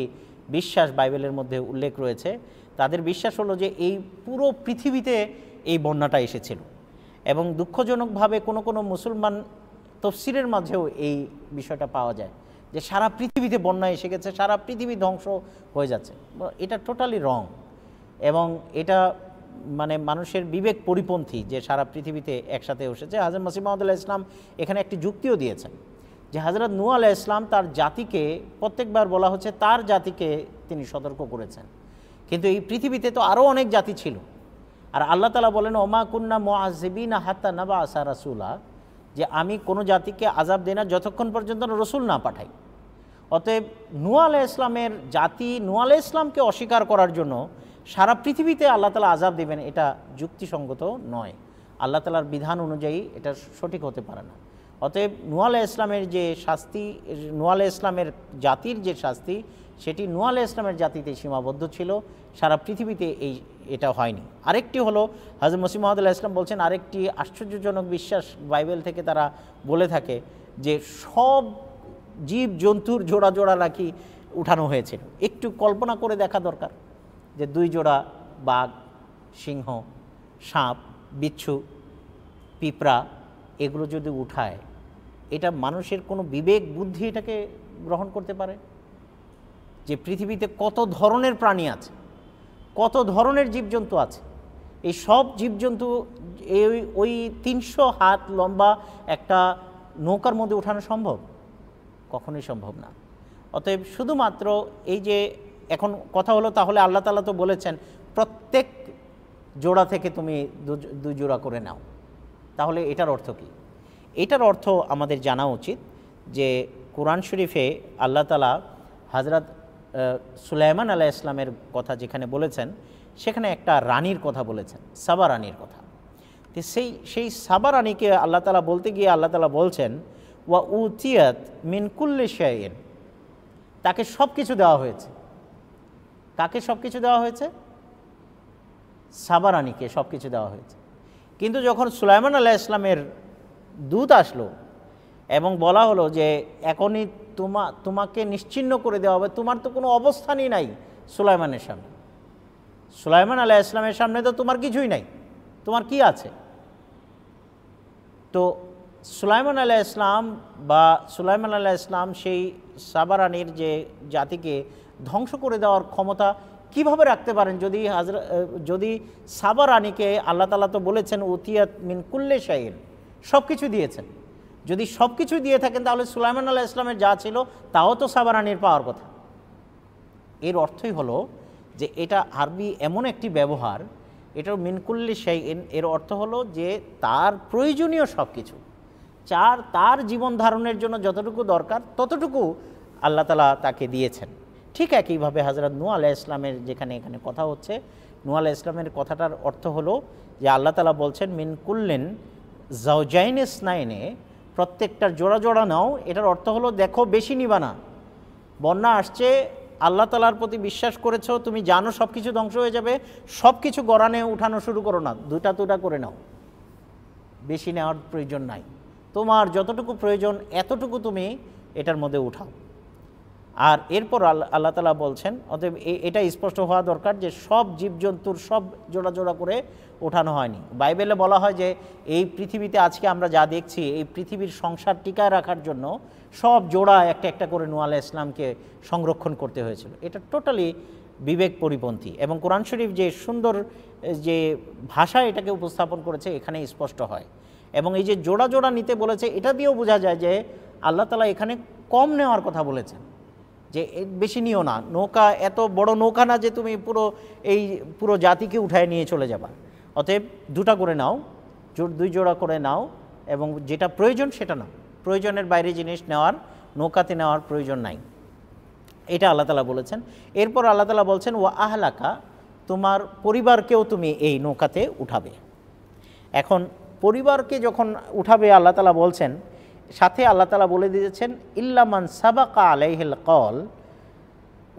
S2: বিশ্বাস বাইবেলের মধ্যে উল্লেখ রয়েছে তাদের বিশ্বাস হলো যে এই পুরো পৃথিবীতে এই বন্যাটা এসেছিল এবং দুঃখজনকভাবে কোনো কোনো মুসলমান তফসিরের মাঝেও এই বিষয়টা পাওয়া যায় যে সারা পৃথিবীতে বন্যা এসে গেছে সারা পৃথিবী ধ্বংস হয়ে যাচ্ছে এটা টোটালি রং এবং এটা মানে মানুষের বিবেক পরিপন্থী যে সারা পৃথিবীতে একসাথে এসেছে হাজরত মাসিম মাহমুদুল্লাহ ইসলাম এখানে একটি যুক্তিও দিয়েছেন যে হাজরত নু আলাহ ইসলাম তার জাতিকে প্রত্যেকবার বলা হচ্ছে তার জাতিকে তিনি সতর্ক করেছেন কিন্তু এই পৃথিবীতে তো আরও অনেক জাতি ছিল আর আল্লাহ তালা বলেন ওমা কুন্না মোয়াজিবিনা হাত্তা নাবা আসা রাসুলা যে আমি কোনো জাতিকে আজাব দিই না যতক্ষণ পর্যন্ত রসুল না পাঠাই অতএব নুয়াল ইসলামের জাতি নুয়াল ইসলামকে অস্বীকার করার জন্য সারা পৃথিবীতে আল্লাহ তালা আজাব দেবেন এটা যুক্তিসঙ্গত নয় আল্লাহ তালার বিধান অনুযায়ী এটা সঠিক হতে পারে না অতএব নুয়ালা ইসলামের যে শাস্তি নুয়ালা ইসলামের জাতির যে শাস্তি সেটি নুয়ালা ইসলামের জাতিতে সীমাবদ্ধ ছিল সারা পৃথিবীতে এই এটা হয়নি আরেকটি হলো হাজর মসিম ইসলাম বলছেন আরেকটি আশ্চর্যজনক বিশ্বাস বাইবেল থেকে তারা বলে থাকে যে সব জীব জন্তুর জোড়া জোড়া রাখি উঠানো হয়েছিল একটু কল্পনা করে দেখা দরকার যে দুই জোড়া বাঘ সিংহ সাপ বিচ্ছু পিঁপড়া এগুলো যদি উঠায় এটা মানুষের কোনো বিবেক বুদ্ধি এটাকে গ্রহণ করতে পারে যে পৃথিবীতে কত ধরনের প্রাণী আছে কত ধরনের জীবজন্তু আছে এই সব জীবজন্তু এই ওই তিনশো হাত লম্বা একটা নৌকার মধ্যে ওঠানো সম্ভব কখনোই সম্ভব না অতএব শুধুমাত্র এই যে এখন কথা হলো তাহলে আল্লাহ তালা তো বলেছেন প্রত্যেক জোড়া থেকে তুমি দু জোড়া করে নাও তাহলে এটার অর্থ কি এটার অর্থ আমাদের জানা উচিত যে কোরআন শরীফে আল্লাহ তালা হাজরত সুলাইমান আলাহ ইসলামের কথা যেখানে বলেছেন সেখানে একটা রানীর কথা বলেছেন সাবা রানীর কথা তো সেই সেই সাবা রানীকে আল্লাহ তালা বলতে গিয়ে আল্লাহ তালা বলছেন ওয়া উতিয়ত মিনকুল্লি শেয়েন তাকে সব কিছু দেওয়া হয়েছে কাকে সব কিছু দেওয়া হয়েছে সাবারানিকে সব কিছু দেওয়া হয়েছে কিন্তু যখন সুলাইমান আল্লাহ ইসলামের দূত আসলো এবং বলা হলো যে এখনই তোমা তোমাকে নিশ্চিন্ন করে দেওয়া হবে তোমার তো কোনো অবস্থানই নাই সুলাইমানের সামনে সুলাইমান আল্লাহ ইসলামের সামনে তো তোমার কিছুই নাই তোমার কি আছে তো সুলাইমান আল্লাহ ইসলাম বা সুলাইমান আল্লাহ ইসলাম সেই সাবারানির যে জাতিকে ধ্বংস করে দেওয়ার ক্ষমতা কিভাবে রাখতে পারেন যদি হাজরা যদি সাবা রানীকে আল্লাহ তালা তো বলেছেন উতিয়াত মিন কুল্লে শাহিন সব কিছু দিয়েছেন যদি সব কিছু দিয়ে থাকেন তাহলে সুলাইমান আল্লাহ ইসলামের যা ছিল তাও তো সাবা রানীর পাওয়ার কথা এর অর্থই হলো যে এটা আরবি এমন একটি ব্যবহার এটা মিনকুল্লি শাইন এর অর্থ হলো যে তার প্রয়োজনীয় সব কিছু চার তার জীবন ধারণের জন্য যতটুকু দরকার ততটুকু আল্লাহ তালা তাকে দিয়েছেন ঠিক একইভাবে হাজরত নু আলাহ ইসলামের যেখানে এখানে কথা হচ্ছে নু আলাহ ইসলামের কথাটার অর্থ হলো যে আল্লাহ তালা বলছেন মিনকুল্লেন জাউজাইন স্নাইনে প্রত্যেকটার জোড়া জোড়া নাও এটার অর্থ হলো দেখো বেশি নিবা না বন্যা আসছে আল্লাহ তালার প্রতি বিশ্বাস করেছো তুমি জানো সব কিছু ধ্বংস হয়ে যাবে সব কিছু গড়ানে উঠানো শুরু করো না দুটা দুটা করে নাও বেশি নেওয়ার প্রয়োজন নাই তোমার যতটুকু প্রয়োজন এতটুকু তুমি এটার মধ্যে উঠাও আর এরপর আল্লাহ তালা বলছেন অতএব এটা স্পষ্ট হওয়া দরকার যে সব জীবজন্তুর সব জোড়া জোড়া করে ওঠানো হয়নি বাইবেলে বলা হয় যে এই পৃথিবীতে আজকে আমরা যা দেখছি এই পৃথিবীর সংসার টিকায় রাখার জন্য সব জোড়া একটা একটা করে নোয়াল ইসলামকে সংরক্ষণ করতে হয়েছিল এটা টোটালি বিবেক পরিপন্থী এবং কোরআন শরীফ যে সুন্দর যে ভাষা এটাকে উপস্থাপন করেছে এখানে স্পষ্ট হয় এবং এই যে জোড়া জোড়া নিতে বলেছে এটা দিয়েও বোঝা যায় যে আল্লাহ তালা এখানে কম নেওয়ার কথা বলেছেন যে বেশি নিও না নৌকা এত বড় নৌকা না যে তুমি পুরো এই পুরো জাতিকে উঠায় নিয়ে চলে যাবা অতএব দুটা করে নাও দুই জোড়া করে নাও এবং যেটা প্রয়োজন সেটা নাও প্রয়োজনের বাইরে জিনিস নেওয়ার নৌকাতে নেওয়ার প্রয়োজন নাই এটা আল্লাহ তালা বলেছেন এরপর আল্লাহ তালা বলছেন ও আহলাকা তোমার পরিবারকেও তুমি এই নৌকাতে উঠাবে এখন পরিবারকে যখন উঠাবে আল্লাহ তালা বলছেন সাথে আল্লাহ তালা বলে দিয়েছেন ইল্লামান সাবাকা আলাইহেল কল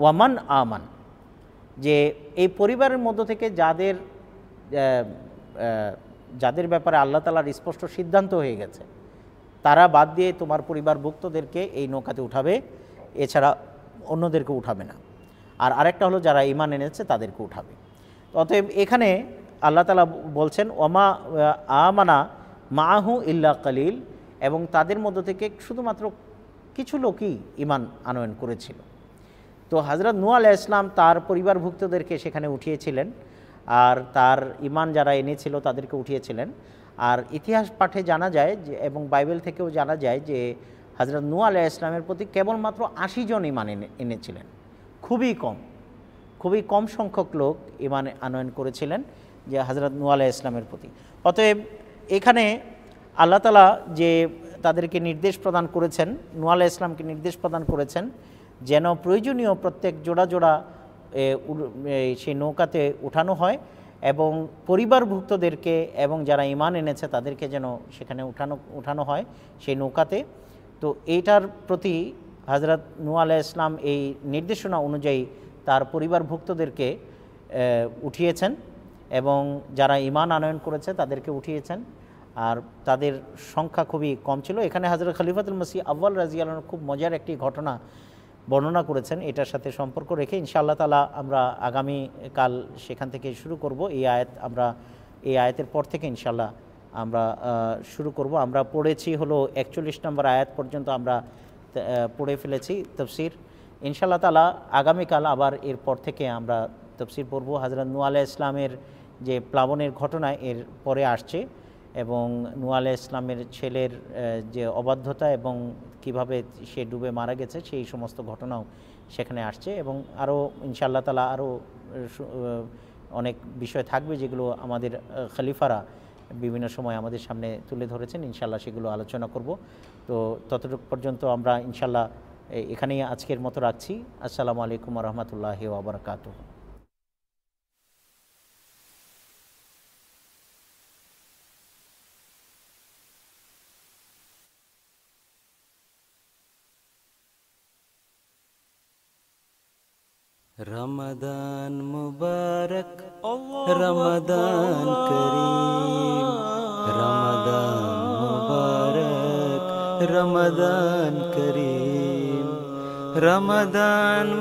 S2: ওয়ামান আমান যে এই পরিবারের মধ্য থেকে যাদের যাদের ব্যাপারে আল্লাহ তালার স্পষ্ট সিদ্ধান্ত হয়ে গেছে তারা বাদ দিয়ে তোমার পরিবার ভক্তদেরকে এই নৌকাতে উঠাবে এছাড়া অন্যদেরকে উঠাবে না আর আরেকটা হলো যারা ইমান এনেছে তাদেরকে উঠাবে অতএব এখানে আল্লাহ তালা বলছেন ওমা আমানা মাহু ইল্লা কালিল এবং তাদের মধ্য থেকে শুধুমাত্র কিছু লোকই ইমান আনয়ন করেছিল তো হাজরত নুয়া আলাহ ইসলাম তার পরিবারভুক্তদেরকে সেখানে উঠিয়েছিলেন আর তার ইমান যারা এনেছিল তাদেরকে উঠিয়েছিলেন আর ইতিহাস পাঠে জানা যায় যে এবং বাইবেল থেকেও জানা যায় যে হাজরত নুয়া আলাহ ইসলামের প্রতি কেবলমাত্র আশি জন ইমান এনে এনেছিলেন খুবই কম খুবই কম সংখ্যক লোক ইমান আনয়ন করেছিলেন যে হাজরত নুয়া আলাহ ইসলামের প্রতি অতএব এখানে আল্লাহ তালা যে তাদেরকে নির্দেশ প্রদান করেছেন নুয়াল্লাহ ইসলামকে নির্দেশ প্রদান করেছেন যেন প্রয়োজনীয় প্রত্যেক জোড়া জোড়া সেই নৌকাতে উঠানো হয় এবং পরিবারভুক্তদেরকে এবং যারা ইমান এনেছে তাদেরকে যেন সেখানে উঠানো উঠানো হয় সেই নৌকাতে তো এইটার প্রতি হজরত নু ইসলাম এই নির্দেশনা অনুযায়ী তার পরিবারভুক্তদেরকে উঠিয়েছেন এবং যারা ইমান আনয়ন করেছে তাদেরকে উঠিয়েছেন আর তাদের সংখ্যা খুবই কম ছিল এখানে হাজরত খলিফাতুল মসি আব্বাল রাজি আলম খুব মজার একটি ঘটনা বর্ণনা করেছেন এটার সাথে সম্পর্ক রেখে ইনশাআল্লাহ তালা আমরা আগামী কাল সেখান থেকে শুরু করব এই আয়াত আমরা এই আয়াতের পর থেকে ইনশাআল্লাহ আমরা শুরু করব আমরা পড়েছি হলো একচল্লিশ নম্বর আয়াত পর্যন্ত আমরা পড়ে ফেলেছি তফসির ইনশাআল্লাহ তালা আগামীকাল আবার এরপর থেকে আমরা তফসির পড়ব হাজরত নু ইসলামের যে প্লাবনের ঘটনা এর পরে আসছে এবং নুয়ালে ইসলামের ছেলের যে অবাধ্যতা এবং কিভাবে সে ডুবে মারা গেছে সেই সমস্ত ঘটনাও সেখানে আসছে এবং আরও ইনশাআল্লাহ তালা আরও অনেক বিষয় থাকবে যেগুলো আমাদের খলিফারা বিভিন্ন সময় আমাদের সামনে তুলে ধরেছেন ইনশাল্লাহ সেগুলো আলোচনা করব তো ততটুকু পর্যন্ত আমরা ইনশাল্লাহ এখানেই আজকের মতো রাখছি আসসালামু আলাইকুম রহমতুল্লাহ ওবরাকাতু
S1: रमदन् मुारक रमदी रामदी रमदन्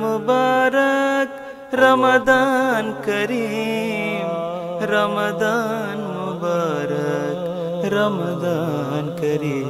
S1: मुारक रमदी रमदन् मुारक रमदी